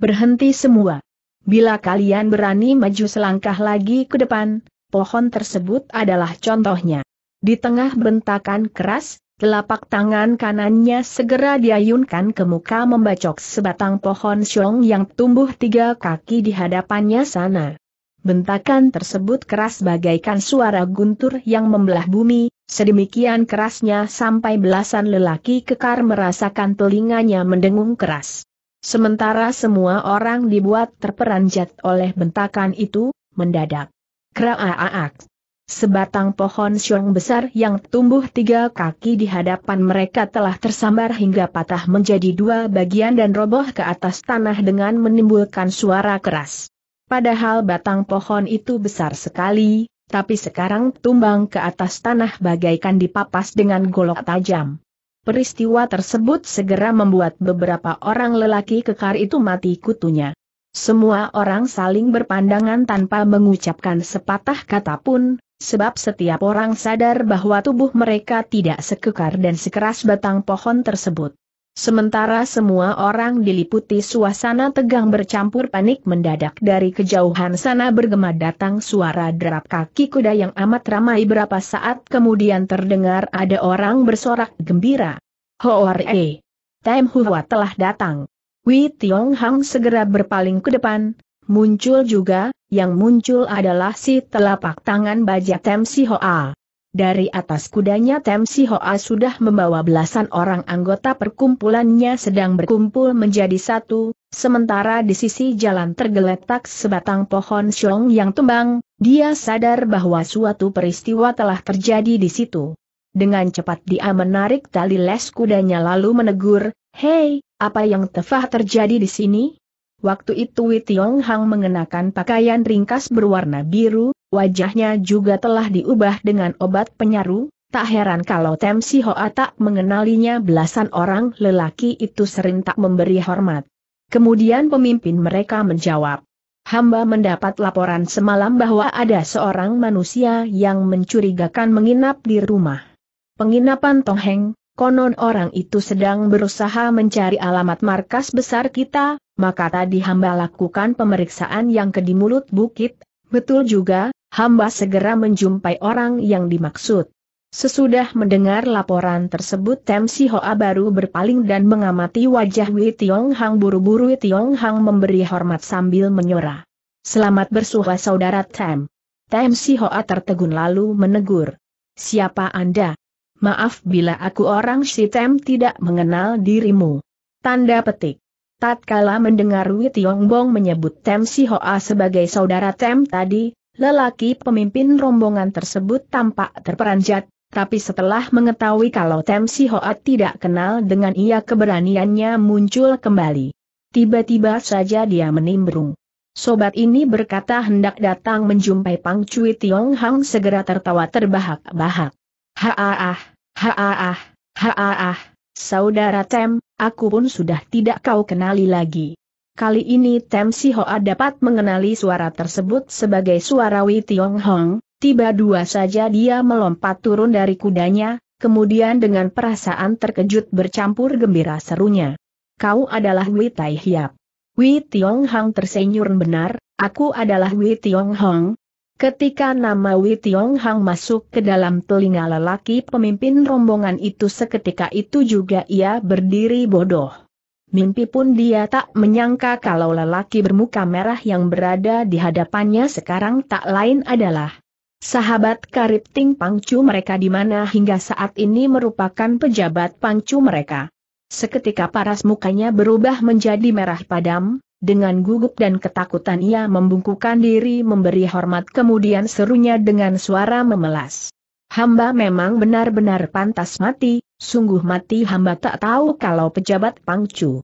Berhenti semua. Bila kalian berani maju selangkah lagi ke depan, pohon tersebut adalah contohnya. Di tengah bentakan keras, telapak tangan kanannya segera diayunkan ke muka membacok sebatang pohon siong yang tumbuh tiga kaki di hadapannya sana. Bentakan tersebut keras bagaikan suara guntur yang membelah bumi, sedemikian kerasnya sampai belasan lelaki kekar merasakan telinganya mendengung keras. Sementara semua orang dibuat terperanjat oleh bentakan itu, mendadak. Kraaak. Sebatang pohon siung besar yang tumbuh tiga kaki di hadapan mereka telah tersambar hingga patah menjadi dua bagian dan roboh ke atas tanah dengan menimbulkan suara keras. Padahal batang pohon itu besar sekali, tapi sekarang tumbang ke atas tanah bagaikan dipapas dengan golok tajam. Peristiwa tersebut segera membuat beberapa orang lelaki kekar itu mati kutunya. Semua orang saling berpandangan tanpa mengucapkan sepatah kata pun, sebab setiap orang sadar bahwa tubuh mereka tidak sekekar dan sekeras batang pohon tersebut. Sementara semua orang diliputi suasana tegang bercampur panik mendadak dari kejauhan sana bergema datang suara derap kaki kuda yang amat ramai berapa saat kemudian terdengar ada orang bersorak gembira. Hoare! Time Huwa telah datang. Wei Tiong Hang segera berpaling ke depan, muncul juga, yang muncul adalah si telapak tangan baja Tem Si Hoa. Dari atas kudanya Tem Si Hoa sudah membawa belasan orang anggota perkumpulannya sedang berkumpul menjadi satu, sementara di sisi jalan tergeletak sebatang pohon siong yang tumbang, dia sadar bahwa suatu peristiwa telah terjadi di situ. Dengan cepat dia menarik tali les kudanya lalu menegur, Hei, apa yang tefah terjadi di sini? Waktu itu Witiong Hang mengenakan pakaian ringkas berwarna biru, wajahnya juga telah diubah dengan obat penyaru, tak heran kalau Tem Si Hoa tak mengenalinya belasan orang lelaki itu sering tak memberi hormat. Kemudian pemimpin mereka menjawab, Hamba mendapat laporan semalam bahwa ada seorang manusia yang mencurigakan menginap di rumah. Penginapan Tong Heng, konon orang itu sedang berusaha mencari alamat markas besar kita, maka tadi hamba lakukan pemeriksaan yang ke di mulut bukit, betul juga, hamba segera menjumpai orang yang dimaksud. Sesudah mendengar laporan tersebut Tem Si Hoa baru berpaling dan mengamati wajah Wei Tiong Hang buru-buru Wei Tiong Hang memberi hormat sambil menyora. Selamat bersuha saudara Tem. Tem Si Hoa tertegun lalu menegur. Siapa Anda? Maaf bila aku orang si Tem tidak mengenal dirimu. Tanda petik. Tatkala mendengar Wei Tiongbong menyebut Tem Si Hoa sebagai saudara Tem tadi, lelaki pemimpin rombongan tersebut tampak terperanjat, tapi setelah mengetahui kalau Tem Si Hoa tidak kenal dengan ia keberaniannya muncul kembali. Tiba-tiba saja dia menimbrung. Sobat ini berkata hendak datang menjumpai Pang Cui Tiong Hang segera tertawa terbahak-bahak. Haaah, haaah, haaah, saudara Tem, aku pun sudah tidak kau kenali lagi. Kali ini Tem Si Hoa dapat mengenali suara tersebut sebagai suara Wei Tiong Hong, tiba dua saja dia melompat turun dari kudanya, kemudian dengan perasaan terkejut bercampur gembira serunya. Kau adalah Wei Tai Hiap. Wei Tiong Hong tersenyum benar, aku adalah Wei Tiong Hong, Ketika nama Wei Tiong Hang masuk ke dalam telinga lelaki pemimpin rombongan itu seketika itu juga ia berdiri bodoh. Mimpi pun dia tak menyangka kalau lelaki bermuka merah yang berada di hadapannya sekarang tak lain adalah sahabat karib Ting Pangcu mereka di mana hingga saat ini merupakan pejabat Pangcu mereka. Seketika paras mukanya berubah menjadi merah padam, dengan gugup dan ketakutan ia membungkukkan diri memberi hormat kemudian serunya dengan suara memelas. Hamba memang benar-benar pantas mati, sungguh mati hamba tak tahu kalau pejabat pangcu.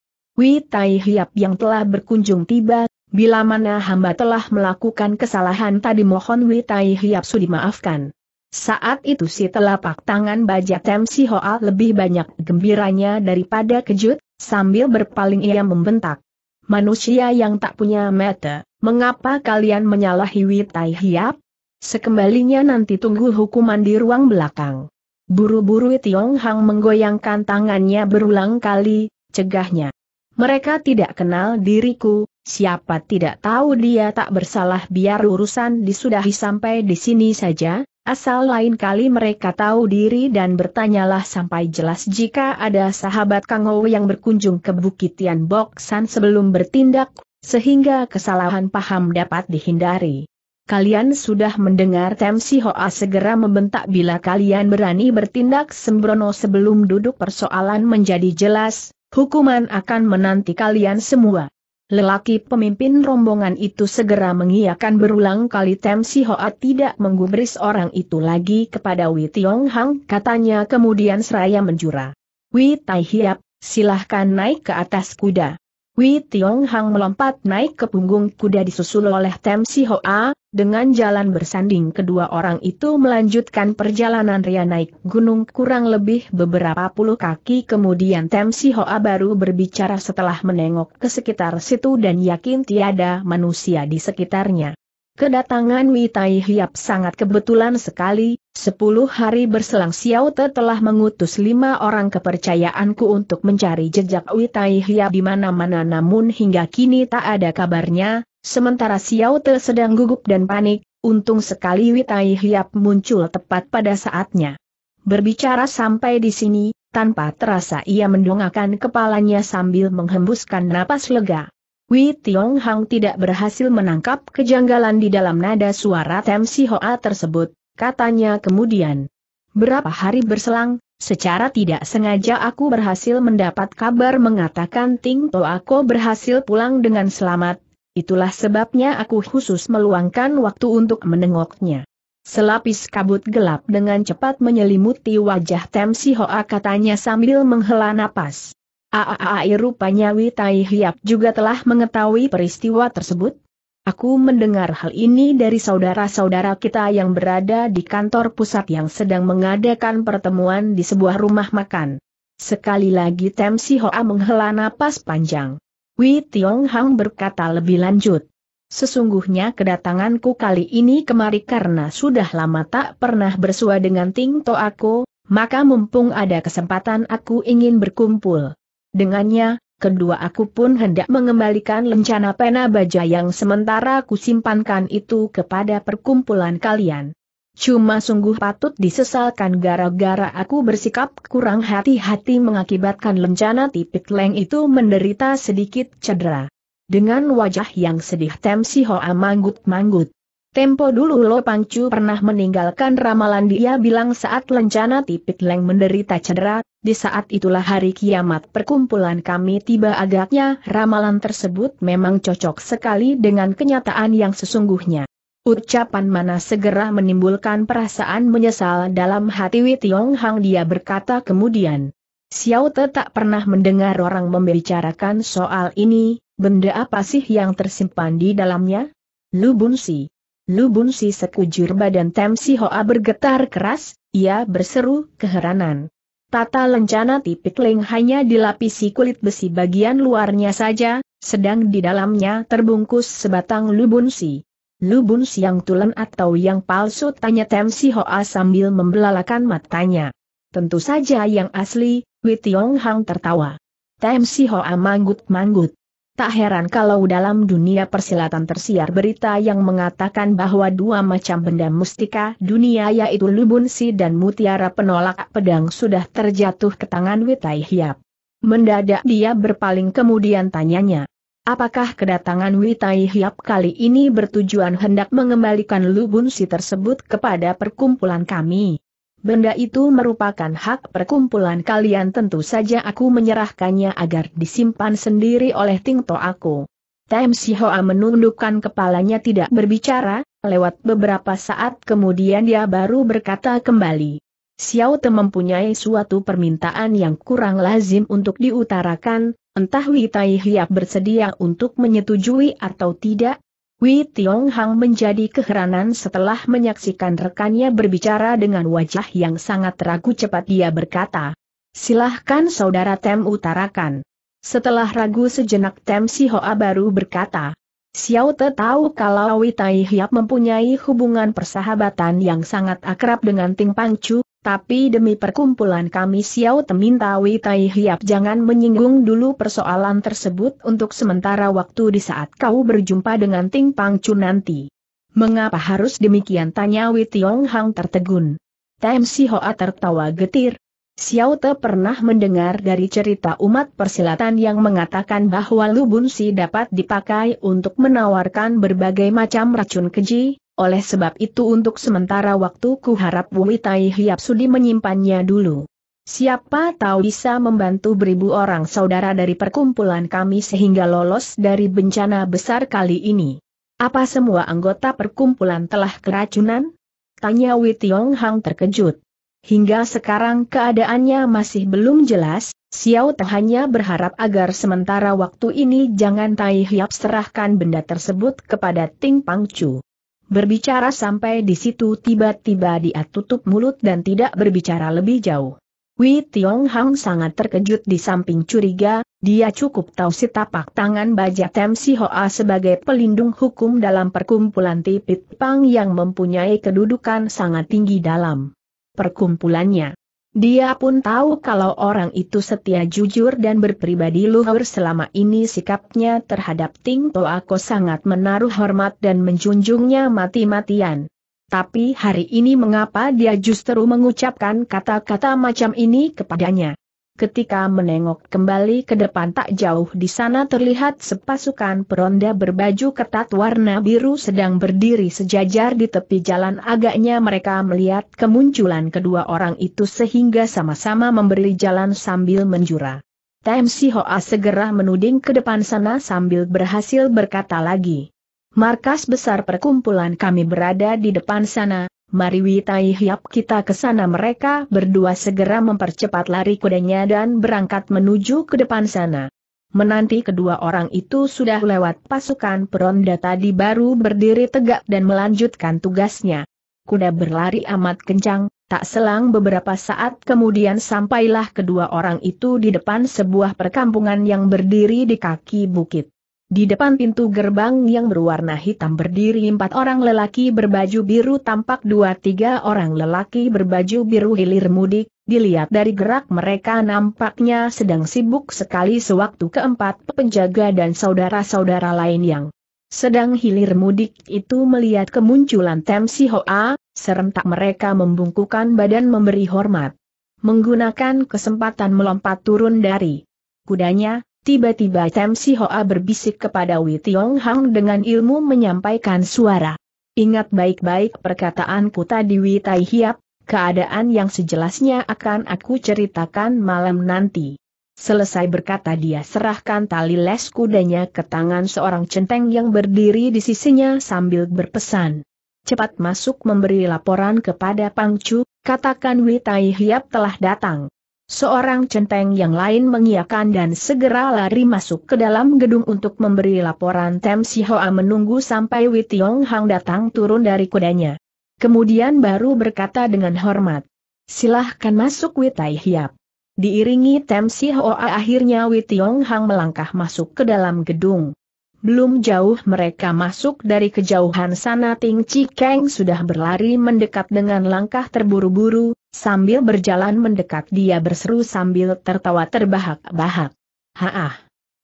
Tai Hiap yang telah berkunjung tiba, bila mana hamba telah melakukan kesalahan tadi mohon Tai Hiap sudi maafkan. Saat itu si telapak tangan baja Tem Si Hoa lebih banyak gembiranya daripada kejut, sambil berpaling ia membentak manusia yang tak punya mata, mengapa kalian menyalahi Witai Hiap? Sekembalinya nanti tunggu hukuman di ruang belakang. Buru-buru Tiong Hang menggoyangkan tangannya berulang kali, cegahnya. Mereka tidak kenal diriku, siapa tidak tahu dia tak bersalah biar urusan disudahi sampai di sini saja, Asal lain kali mereka tahu diri dan bertanyalah sampai jelas jika ada sahabat Kang Ho yang berkunjung ke Bukit Tian San sebelum bertindak, sehingga kesalahan paham dapat dihindari. Kalian sudah mendengar Tem Si Hoa segera membentak bila kalian berani bertindak sembrono sebelum duduk persoalan menjadi jelas, hukuman akan menanti kalian semua. Lelaki pemimpin rombongan itu segera mengiakan berulang kali Tem Si Hoa tidak menggubris orang itu lagi kepada Wei Tiong Hang, katanya kemudian seraya menjura. Wei Tai Hiap, silahkan naik ke atas kuda. Wei Tiong Hang melompat naik ke punggung kuda disusul oleh Tem Si Hoa, dengan jalan bersanding kedua orang itu melanjutkan perjalanan Ria naik gunung kurang lebih beberapa puluh kaki kemudian Tem Si Hoa baru berbicara setelah menengok ke sekitar situ dan yakin tiada manusia di sekitarnya. Kedatangan Witai Hiap sangat kebetulan sekali, sepuluh hari berselang Xiao Te telah mengutus lima orang kepercayaanku untuk mencari jejak Witai Hiap di mana-mana namun hingga kini tak ada kabarnya, Sementara Xiao Te sedang gugup dan panik, untung sekali Witai Hiap muncul tepat pada saatnya. Berbicara sampai di sini, tanpa terasa ia mendongakkan kepalanya sambil menghembuskan napas lega. Wei Tiong Hang tidak berhasil menangkap kejanggalan di dalam nada suara Tem Si Hoa tersebut, katanya kemudian. Berapa hari berselang, Secara tidak sengaja aku berhasil mendapat kabar mengatakan Ting Toa aku berhasil pulang dengan selamat, Itulah sebabnya aku khusus meluangkan waktu untuk menengoknya. Selapis kabut gelap dengan cepat menyelimuti wajah Tem Si Hoa katanya sambil menghela napas. Aaai rupanya Witai Hiap juga telah mengetahui peristiwa tersebut. Aku mendengar hal ini dari saudara-saudara kita yang berada di kantor pusat yang sedang mengadakan pertemuan di sebuah rumah makan. Sekali lagi Tem Si Hoa menghela napas panjang. Wei Tiong Hang berkata lebih lanjut. Sesungguhnya kedatanganku kali ini kemari karena sudah lama tak pernah bersua dengan Ting To aku, maka mumpung ada kesempatan aku ingin berkumpul. Dengannya, kedua aku pun hendak mengembalikan lencana pena baja yang sementara kusimpankan itu kepada perkumpulan kalian. Cuma sungguh patut disesalkan gara-gara aku bersikap kurang hati-hati mengakibatkan lencana tipit leng itu menderita sedikit cedera. Dengan wajah yang sedih Tem Si Hoa manggut-manggut. Tempo dulu Lo Pangcu pernah meninggalkan ramalan dia bilang saat lencana tipit leng menderita cedera, di saat itulah hari kiamat perkumpulan kami tiba agaknya ramalan tersebut memang cocok sekali dengan kenyataan yang sesungguhnya. Ucapan mana segera menimbulkan perasaan menyesal dalam hati Wei Tiong Hang dia berkata kemudian. Xiao Te tak pernah mendengar orang membicarakan soal ini, benda apa sih yang tersimpan di dalamnya? Lu Bun Si. Lu Bun Si sekujur badan Tem Si Hoa bergetar keras, ia berseru keheranan. Tata lencana tipik Ling hanya dilapisi kulit besi bagian luarnya saja, sedang di dalamnya terbungkus sebatang lubunsi. Lubun siang tulen atau yang palsu tanya Tem Si Hoa sambil membelalakan matanya. Tentu saja yang asli, Witiong Hang tertawa. Tem Si Hoa manggut-manggut. Tak heran kalau dalam dunia persilatan tersiar berita yang mengatakan bahwa dua macam benda mustika dunia yaitu Lubunsi dan Mutiara Penolak Pedang sudah terjatuh ke tangan Witai Hiap. Mendadak dia berpaling kemudian tanyanya, Apakah kedatangan Witai Hiap kali ini bertujuan hendak mengembalikan lubun si tersebut kepada perkumpulan kami? Benda itu merupakan hak perkumpulan kalian tentu saja aku menyerahkannya agar disimpan sendiri oleh Tingto aku. Tem Hoa menundukkan kepalanya tidak berbicara, lewat beberapa saat kemudian dia baru berkata kembali. Xiao Te mempunyai suatu permintaan yang kurang lazim untuk diutarakan, entah Wei Tai Hiap bersedia untuk menyetujui atau tidak. Wei Tiong Hang menjadi keheranan setelah menyaksikan rekannya berbicara dengan wajah yang sangat ragu cepat dia berkata. Silahkan saudara Tem utarakan. Setelah ragu sejenak Tem Sihoa baru berkata. Xiao Te tahu kalau Wei Tai Hiap mempunyai hubungan persahabatan yang sangat akrab dengan Ting Pangcu, tapi demi perkumpulan kami Xiao teminta Wei Tai Hiap jangan menyinggung dulu persoalan tersebut untuk sementara waktu di saat kau berjumpa dengan Ting Pang Chu nanti. Mengapa harus demikian tanya Wei Tiong Hang tertegun. Tem Si Hoa tertawa getir. Xiao Te pernah mendengar dari cerita umat persilatan yang mengatakan bahwa Lubun Si dapat dipakai untuk menawarkan berbagai macam racun keji, oleh sebab itu untuk sementara waktu ku harap Wui Tai Hiap Sudi menyimpannya dulu. Siapa tahu bisa membantu beribu orang saudara dari perkumpulan kami sehingga lolos dari bencana besar kali ini. Apa semua anggota perkumpulan telah keracunan? Tanya Wei Hang terkejut. Hingga sekarang keadaannya masih belum jelas, Xiao Te hanya berharap agar sementara waktu ini jangan Tai Hiap serahkan benda tersebut kepada Ting Pang Chu. Berbicara sampai di situ tiba-tiba dia tutup mulut dan tidak berbicara lebih jauh. Wei Tiong Hang sangat terkejut di samping curiga, dia cukup tahu si tapak tangan baja Tem Si Hoa sebagai pelindung hukum dalam perkumpulan Tipit Pang yang mempunyai kedudukan sangat tinggi dalam perkumpulannya. Dia pun tahu kalau orang itu setia jujur dan berpribadi luhur selama ini sikapnya terhadap Ting Toako sangat menaruh hormat dan menjunjungnya mati-matian. Tapi hari ini mengapa dia justru mengucapkan kata-kata macam ini kepadanya? Ketika menengok kembali ke depan tak jauh di sana terlihat sepasukan peronda berbaju ketat warna biru sedang berdiri sejajar di tepi jalan agaknya mereka melihat kemunculan kedua orang itu sehingga sama-sama memberi jalan sambil menjura. Tem Si Hoa segera menuding ke depan sana sambil berhasil berkata lagi. Markas besar perkumpulan kami berada di depan sana, mari witai hiap kita ke sana mereka berdua segera mempercepat lari kudanya dan berangkat menuju ke depan sana. Menanti kedua orang itu sudah lewat pasukan peronda tadi baru berdiri tegak dan melanjutkan tugasnya. Kuda berlari amat kencang, tak selang beberapa saat kemudian sampailah kedua orang itu di depan sebuah perkampungan yang berdiri di kaki bukit. Di depan pintu gerbang yang berwarna hitam berdiri empat orang lelaki berbaju biru tampak dua-tiga orang lelaki berbaju biru hilir mudik, dilihat dari gerak mereka nampaknya sedang sibuk sekali sewaktu keempat penjaga dan saudara-saudara lain yang sedang hilir mudik itu melihat kemunculan Tem Si Hoa, serentak mereka membungkukan badan memberi hormat. Menggunakan kesempatan melompat turun dari kudanya, Tiba-tiba Tem Si Hoa berbisik kepada Wei Tiong Hang dengan ilmu menyampaikan suara. Ingat baik-baik perkataanku tadi Wei Tai Hiap, keadaan yang sejelasnya akan aku ceritakan malam nanti. Selesai berkata dia serahkan tali les kudanya ke tangan seorang centeng yang berdiri di sisinya sambil berpesan. Cepat masuk memberi laporan kepada Pangcu, katakan Wei Tai Hiap telah datang. Seorang centeng yang lain mengiakan dan segera lari masuk ke dalam gedung untuk memberi laporan Tem Si Hoa menunggu sampai Tiong Hang datang turun dari kudanya. Kemudian baru berkata dengan hormat, silahkan masuk Witai Hiap. Diiringi Tem Si Hoa akhirnya Tiong Hang melangkah masuk ke dalam gedung. Belum jauh mereka masuk dari kejauhan sana Ting Chi Keng sudah berlari mendekat dengan langkah terburu-buru, Sambil berjalan mendekat dia berseru sambil tertawa terbahak-bahak. Haah!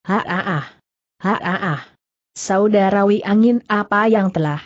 Haah! Haah! Saudarawi angin apa yang telah?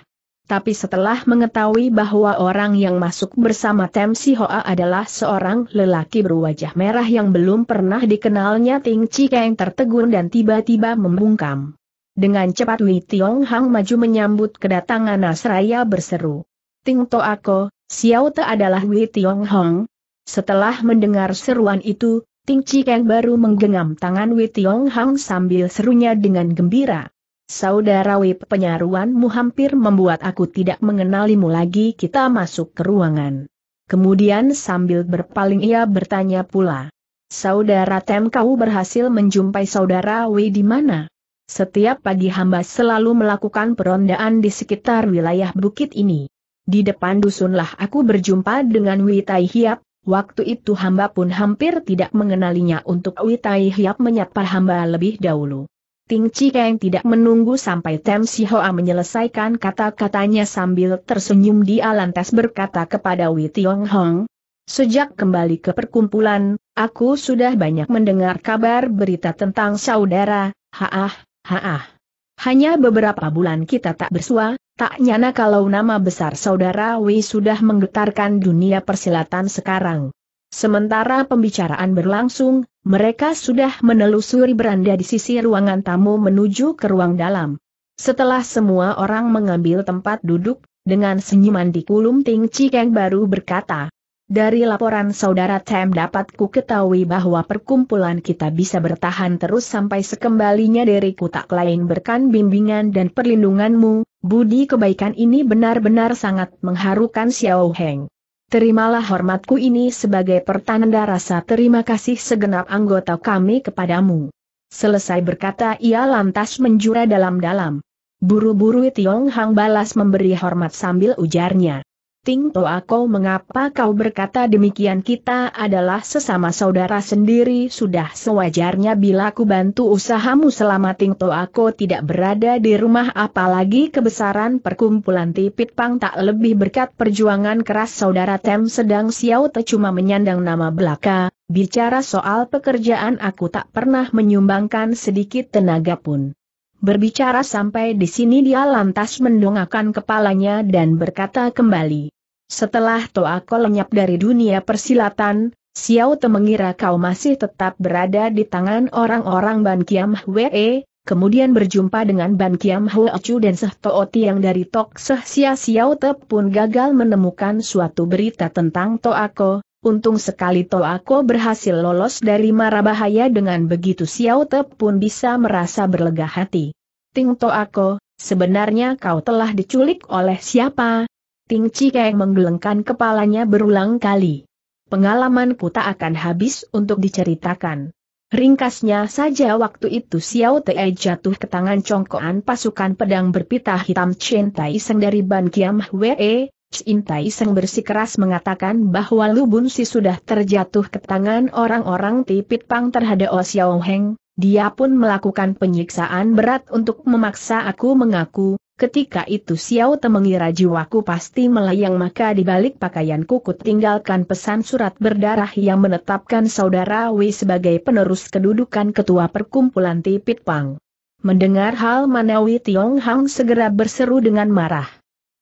Tapi setelah mengetahui bahwa orang yang masuk bersama Tem Si Hoa adalah seorang lelaki berwajah merah yang belum pernah dikenalnya Ting Chi yang tertegun dan tiba-tiba membungkam. Dengan cepat Wi Tiong Hang maju menyambut kedatangan Nasraya berseru. Ting To Ako, Xiao Te adalah Wei Tiong Hong. Setelah mendengar seruan itu, Ting Chi baru menggenggam tangan Wei Tiong Hong sambil serunya dengan gembira. Saudara Wei penyaruanmu hampir membuat aku tidak mengenalimu lagi kita masuk ke ruangan. Kemudian sambil berpaling ia bertanya pula. Saudara Tem kau berhasil menjumpai saudara Wei di mana? Setiap pagi hamba selalu melakukan perondaan di sekitar wilayah bukit ini. Di depan dusunlah aku berjumpa dengan Witai Hiap, waktu itu hamba pun hampir tidak mengenalinya untuk Witai Hiap menyapa hamba lebih dahulu. Ting Chikeng tidak menunggu sampai Tem Hoa menyelesaikan kata-katanya sambil tersenyum dia lantas berkata kepada Wei Tiong Hong, Sejak kembali ke perkumpulan, aku sudah banyak mendengar kabar berita tentang saudara, haah, haah. Hanya beberapa bulan kita tak bersua, tak nyana kalau nama besar saudara Wei sudah menggetarkan dunia persilatan sekarang. Sementara pembicaraan berlangsung, mereka sudah menelusuri beranda di sisi ruangan tamu menuju ke ruang dalam. Setelah semua orang mengambil tempat duduk, dengan senyuman di kulum Ting Cikeng baru berkata, dari laporan saudara Tam dapat ku ketahui bahwa perkumpulan kita bisa bertahan terus sampai sekembalinya diriku tak lain berkan bimbingan dan perlindunganmu, budi kebaikan ini benar-benar sangat mengharukan Xiao Heng. Terimalah hormatku ini sebagai pertanda rasa terima kasih segenap anggota kami kepadamu. Selesai berkata ia lantas menjura dalam-dalam. Buru-buru Tiong Hang balas memberi hormat sambil ujarnya. Ting Toa kau mengapa kau berkata demikian kita adalah sesama saudara sendiri sudah sewajarnya bila ku bantu usahamu selama Ting Toa kau tidak berada di rumah apalagi kebesaran perkumpulan Tipit Pang tak lebih berkat perjuangan keras saudara Tem sedang Xiao Te cuma menyandang nama belaka, bicara soal pekerjaan aku tak pernah menyumbangkan sedikit tenaga pun. Berbicara sampai di sini dia lantas mendongakkan kepalanya dan berkata kembali. Setelah Toako lenyap dari dunia persilatan, Xiao Te mengira kau masih tetap berada di tangan orang-orang Ban Kiam Hwee, kemudian berjumpa dengan Ban Kiam Hwee dan Seh Tooti yang dari Tok Seh Sia Xiao Te pun gagal menemukan suatu berita tentang Toako, Untung sekali Toako berhasil lolos dari mara bahaya dengan begitu Xiao Te pun bisa merasa berlega hati. Ting Toako, sebenarnya kau telah diculik oleh siapa? Ting Cikeng menggelengkan kepalanya berulang kali. Pengalamanku tak akan habis untuk diceritakan. Ringkasnya saja waktu itu Xiao Te jatuh ke tangan congkoan pasukan pedang berpita hitam Chen Tai Seng dari Ban Kiam Hwee, Chen Tai Seng bersikeras mengatakan bahwa Lu Bun Si sudah terjatuh ke tangan orang-orang Tipit Pang terhadap O Xiao Heng, dia pun melakukan penyiksaan berat untuk memaksa aku mengaku, Ketika itu Xiao Te mengira jiwaku pasti melayang maka di balik pakaianku ku tinggalkan pesan surat berdarah yang menetapkan saudara Wei sebagai penerus kedudukan ketua perkumpulan Tipit Pang. Mendengar hal Manawi Tiong Hang segera berseru dengan marah.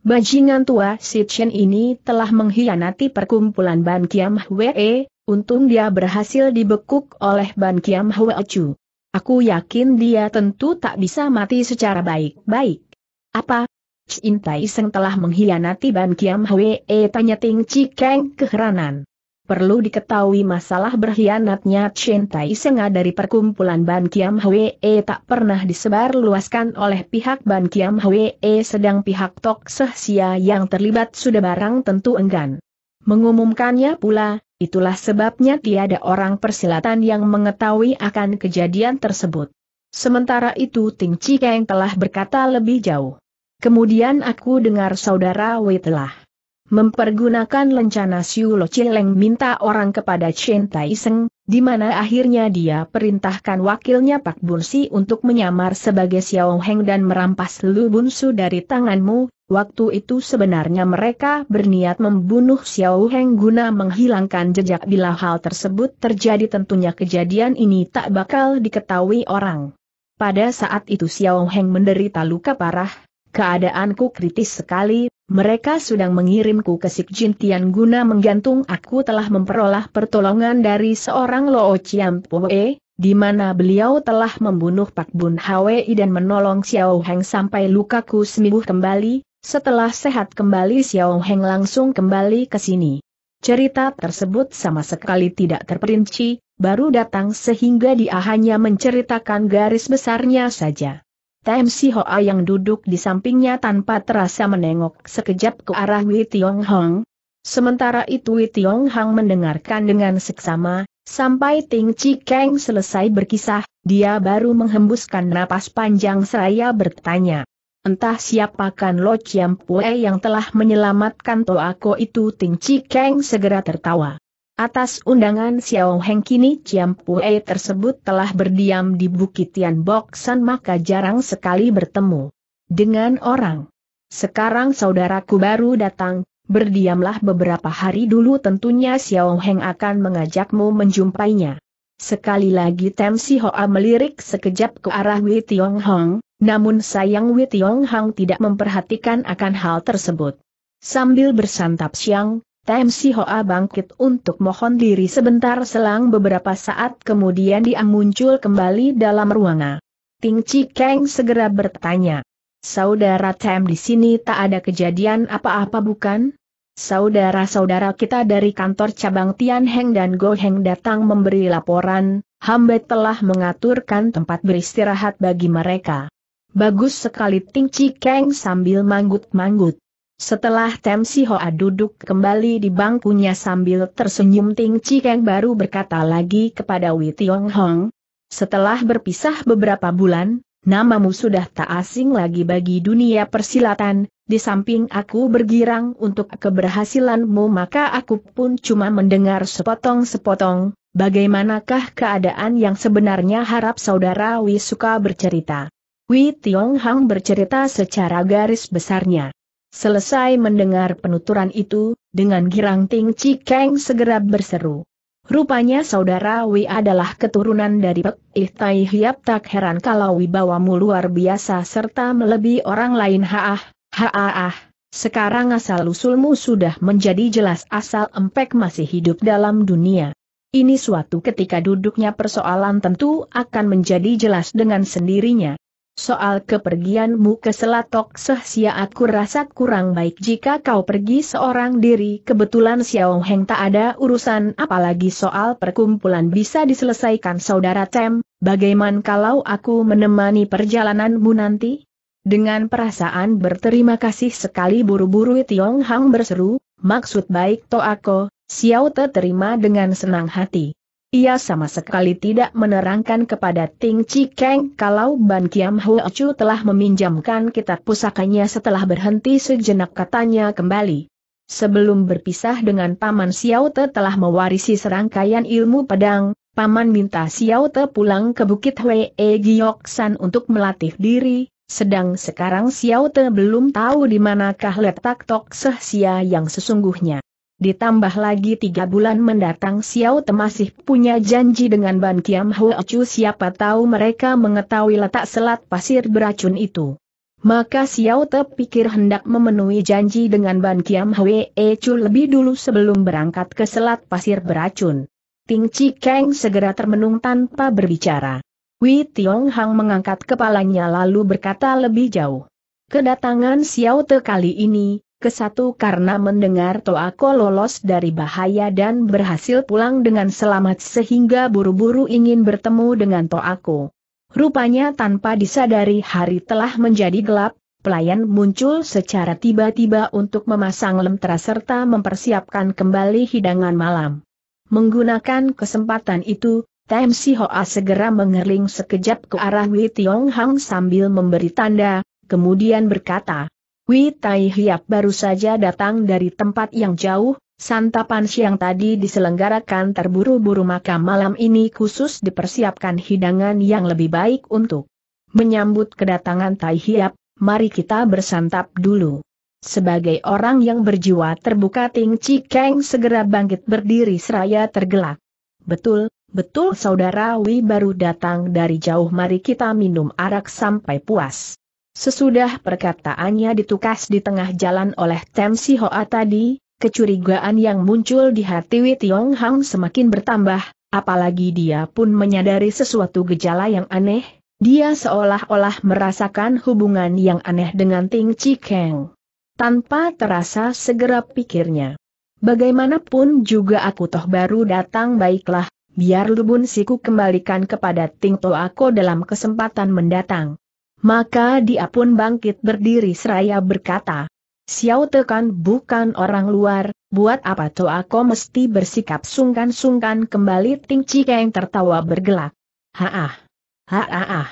Bajingan tua si Chen ini telah mengkhianati perkumpulan Ban Kiam Hwee, untung dia berhasil dibekuk oleh Ban Kiam Hwe Chu. Aku yakin dia tentu tak bisa mati secara baik-baik. Apa? Chin Tai Seng telah mengkhianati Ban Kiam Hwe, e tanya Ting Chi keheranan. Perlu diketahui masalah berkhianatnya Chin Tai Seng dari perkumpulan Ban Kiam Hwe e tak pernah disebar luaskan oleh pihak Ban Kiam Hwe e sedang pihak Tok Seh Sia yang terlibat sudah barang tentu enggan. Mengumumkannya pula, itulah sebabnya tiada orang persilatan yang mengetahui akan kejadian tersebut. Sementara itu Ting Chi telah berkata lebih jauh. Kemudian aku dengar saudara Wei telah mempergunakan lencana Siu Lo Cileng minta orang kepada Chen Tai Seng, di mana akhirnya dia perintahkan wakilnya Pak Bunsi untuk menyamar sebagai Xiao Heng dan merampas Lu Bunsu dari tanganmu. Waktu itu sebenarnya mereka berniat membunuh Xiao Heng guna menghilangkan jejak bila hal tersebut terjadi tentunya kejadian ini tak bakal diketahui orang. Pada saat itu Xiao Heng menderita luka parah, Keadaanku kritis sekali, mereka sedang mengirimku ke Sikjin Tian guna menggantung aku telah memperoleh pertolongan dari seorang Loo Chiam Poe, di mana beliau telah membunuh Pak Bun Hwi dan menolong Xiao Heng sampai lukaku sembuh kembali, setelah sehat kembali Xiao Heng langsung kembali ke sini. Cerita tersebut sama sekali tidak terperinci, baru datang sehingga dia hanya menceritakan garis besarnya saja. Tem Si Hoa yang duduk di sampingnya tanpa terasa menengok sekejap ke arah Wei Tiong Hong. Sementara itu Wei Tiong Hong mendengarkan dengan seksama, sampai Ting Chi Keng selesai berkisah, dia baru menghembuskan napas panjang seraya bertanya. Entah siapakan Lo Chiam Pue yang telah menyelamatkan Toako itu Ting Chi Keng segera tertawa. Atas undangan Xiao Heng kini Chiam Pue tersebut telah berdiam di Bukit Tian Boksan maka jarang sekali bertemu dengan orang. Sekarang saudaraku baru datang, berdiamlah beberapa hari dulu tentunya Xiao Heng akan mengajakmu menjumpainya. Sekali lagi Tem Si Hoa melirik sekejap ke arah Wei Tiong Hong, namun sayang Wei Tiong Hong tidak memperhatikan akan hal tersebut. Sambil bersantap siang, Tem Hoa bangkit untuk mohon diri sebentar selang beberapa saat kemudian dia muncul kembali dalam ruangan. Ting Chi Keng segera bertanya. Saudara Tem di sini tak ada kejadian apa-apa bukan? Saudara-saudara kita dari kantor cabang Tian Heng dan Go Heng datang memberi laporan, hamba telah mengaturkan tempat beristirahat bagi mereka. Bagus sekali Ting Chi Keng sambil manggut-manggut. Setelah Tem Si Hoa duduk kembali di bangkunya sambil tersenyum Ting Cikeng baru berkata lagi kepada Wei Tiong Hong. Setelah berpisah beberapa bulan, namamu sudah tak asing lagi bagi dunia persilatan, di samping aku bergirang untuk keberhasilanmu maka aku pun cuma mendengar sepotong-sepotong, bagaimanakah keadaan yang sebenarnya harap saudara Wei suka bercerita. Wei Tiong Hong bercerita secara garis besarnya. Selesai mendengar penuturan itu, dengan girang Ting Chi Keng segera berseru. Rupanya saudara Wei adalah keturunan dari Pek Ih Tai Hiap tak heran kalau wibawamu luar biasa serta melebihi orang lain haah, haah, sekarang asal-usulmu sudah menjadi jelas asal empek masih hidup dalam dunia. Ini suatu ketika duduknya persoalan tentu akan menjadi jelas dengan sendirinya. Soal kepergianmu ke Selatok Sehsia aku rasa kurang baik jika kau pergi seorang diri Kebetulan Xiao Heng tak ada urusan apalagi soal perkumpulan bisa diselesaikan saudara Tem Bagaimana kalau aku menemani perjalananmu nanti? Dengan perasaan berterima kasih sekali buru-buru Tiong Hang berseru Maksud baik Toako, Xiao Te terima dengan senang hati ia sama sekali tidak menerangkan kepada Ting Chi Kang kalau Ban Kiam Ho Chu telah meminjamkan kitab pusakanya setelah berhenti sejenak katanya kembali. Sebelum berpisah dengan Paman Xiao Te telah mewarisi serangkaian ilmu pedang, Paman minta Xiao Te pulang ke Bukit Hwee e Giok San untuk melatih diri, sedang sekarang Xiao Te belum tahu di manakah letak Tok Seh Sia yang sesungguhnya. Ditambah lagi tiga bulan mendatang Xiao Te masih punya janji dengan Ban Kiam Hoa Chu siapa tahu mereka mengetahui letak selat pasir beracun itu. Maka Xiao Te pikir hendak memenuhi janji dengan Ban Kiam Hoa e Chu lebih dulu sebelum berangkat ke selat pasir beracun. Ting Chi Kang segera termenung tanpa berbicara. Wei Tiong Hang mengangkat kepalanya lalu berkata lebih jauh. Kedatangan Xiao Te kali ini, kesatu karena mendengar Toako lolos dari bahaya dan berhasil pulang dengan selamat sehingga buru-buru ingin bertemu dengan Toako. Rupanya tanpa disadari hari telah menjadi gelap, pelayan muncul secara tiba-tiba untuk memasang lemtera serta mempersiapkan kembali hidangan malam. Menggunakan kesempatan itu, Tem Si Hoa segera mengerling sekejap ke arah Wei Tiong Hang sambil memberi tanda, kemudian berkata, Wih Tai Hiap baru saja datang dari tempat yang jauh, santapan siang tadi diselenggarakan terburu-buru maka malam ini khusus dipersiapkan hidangan yang lebih baik untuk menyambut kedatangan Tai Hiap, mari kita bersantap dulu. Sebagai orang yang berjiwa terbuka Ting Chi Kang segera bangkit berdiri seraya tergelak. Betul, betul saudara Wih baru datang dari jauh mari kita minum arak sampai puas. Sesudah perkataannya ditukas di tengah jalan oleh Tem Si Hoa tadi, kecurigaan yang muncul di hati Wei Tiong Hang semakin bertambah, apalagi dia pun menyadari sesuatu gejala yang aneh, dia seolah-olah merasakan hubungan yang aneh dengan Ting Chi Kang. Tanpa terasa segera pikirnya. Bagaimanapun juga aku toh baru datang baiklah, biar lubun siku kembalikan kepada Ting To dalam kesempatan mendatang. Maka dia pun bangkit berdiri seraya berkata, Xiao Tekan bukan orang luar, buat apa toh aku mesti bersikap sungkan-sungkan kembali Ting Cikeng tertawa bergelak. Haah! Haah!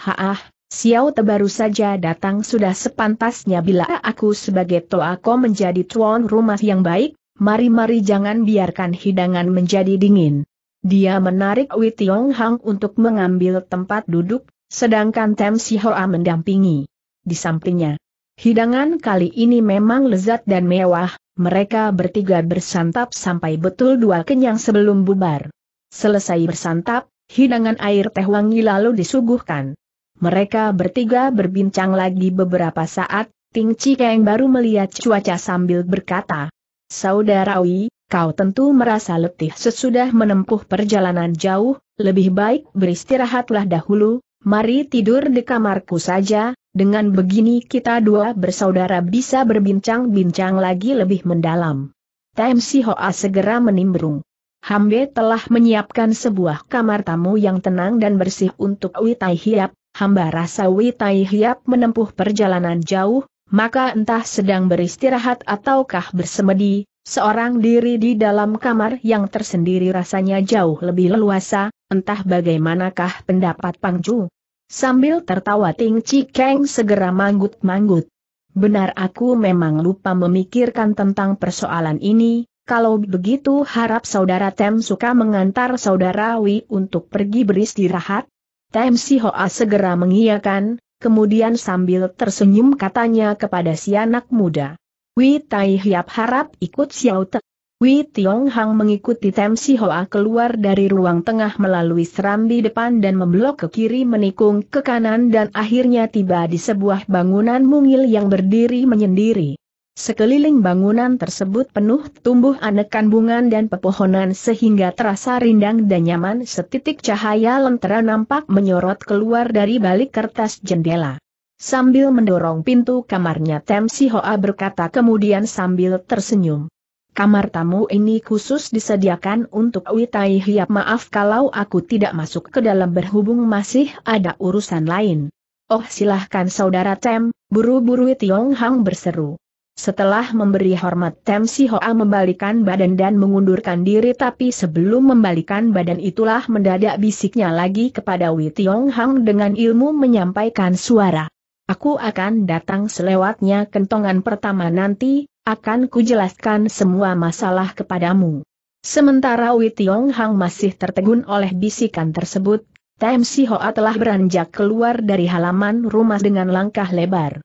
Haah! Xiao Te baru saja datang sudah sepantasnya bila aku sebagai toa toako menjadi tuan rumah yang baik, mari-mari jangan biarkan hidangan menjadi dingin. Dia menarik Wei Tiong Hang untuk mengambil tempat duduk, Sedangkan Tem Si Hoa mendampingi. Di sampingnya, hidangan kali ini memang lezat dan mewah, mereka bertiga bersantap sampai betul dua kenyang sebelum bubar. Selesai bersantap, hidangan air teh wangi lalu disuguhkan. Mereka bertiga berbincang lagi beberapa saat, Ting Cikeng baru melihat cuaca sambil berkata, Saudara Saudarawi, kau tentu merasa letih sesudah menempuh perjalanan jauh, lebih baik beristirahatlah dahulu, Mari tidur di kamarku saja, dengan begini kita dua bersaudara bisa berbincang-bincang lagi lebih mendalam. Tem Hoa segera menimbrung. Hambe telah menyiapkan sebuah kamar tamu yang tenang dan bersih untuk Witai Hiap, hamba rasa Witai Hiap menempuh perjalanan jauh, maka entah sedang beristirahat ataukah bersemedi, Seorang diri di dalam kamar yang tersendiri rasanya jauh lebih leluasa, entah bagaimanakah pendapat Pang Ju? Sambil tertawa Ting Chi Kang segera manggut-manggut. Benar aku memang lupa memikirkan tentang persoalan ini, kalau begitu harap saudara Tem suka mengantar saudara Wi untuk pergi beristirahat. Tem Si Hoa segera mengiyakan, kemudian sambil tersenyum katanya kepada si anak muda. Wei Tai Hiap harap ikut Xiao Te. Wei Tiong Hang mengikuti Tem Si Hoa keluar dari ruang tengah melalui serambi depan dan memblok ke kiri menikung ke kanan dan akhirnya tiba di sebuah bangunan mungil yang berdiri menyendiri. Sekeliling bangunan tersebut penuh tumbuh anekan bunga dan pepohonan sehingga terasa rindang dan nyaman setitik cahaya lentera nampak menyorot keluar dari balik kertas jendela. Sambil mendorong pintu kamarnya Tem Si Hoa berkata kemudian sambil tersenyum. Kamar tamu ini khusus disediakan untuk Witai Hiap maaf kalau aku tidak masuk ke dalam berhubung masih ada urusan lain. Oh silahkan saudara Tem, buru-buru Tiong Hang berseru. Setelah memberi hormat Tem Si Hoa membalikan badan dan mengundurkan diri tapi sebelum membalikan badan itulah mendadak bisiknya lagi kepada Tiong Hang dengan ilmu menyampaikan suara. Aku akan datang selewatnya kentongan pertama nanti, akan kujelaskan semua masalah kepadamu. Sementara Wei Tiong Hang masih tertegun oleh bisikan tersebut, Tem Si Hoa telah beranjak keluar dari halaman rumah dengan langkah lebar.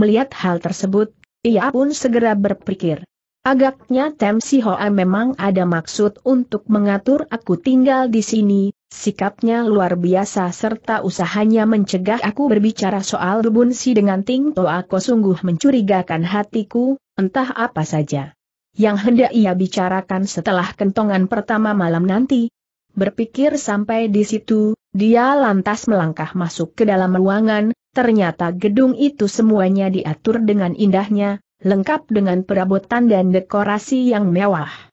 Melihat hal tersebut, ia pun segera berpikir. Agaknya Tem Si Hoa memang ada maksud untuk mengatur aku tinggal di sini, Sikapnya luar biasa serta usahanya mencegah aku berbicara soal Si dengan Ting To Ako sungguh mencurigakan hatiku, entah apa saja. Yang hendak ia bicarakan setelah kentongan pertama malam nanti. Berpikir sampai di situ, dia lantas melangkah masuk ke dalam ruangan, ternyata gedung itu semuanya diatur dengan indahnya, lengkap dengan perabotan dan dekorasi yang mewah.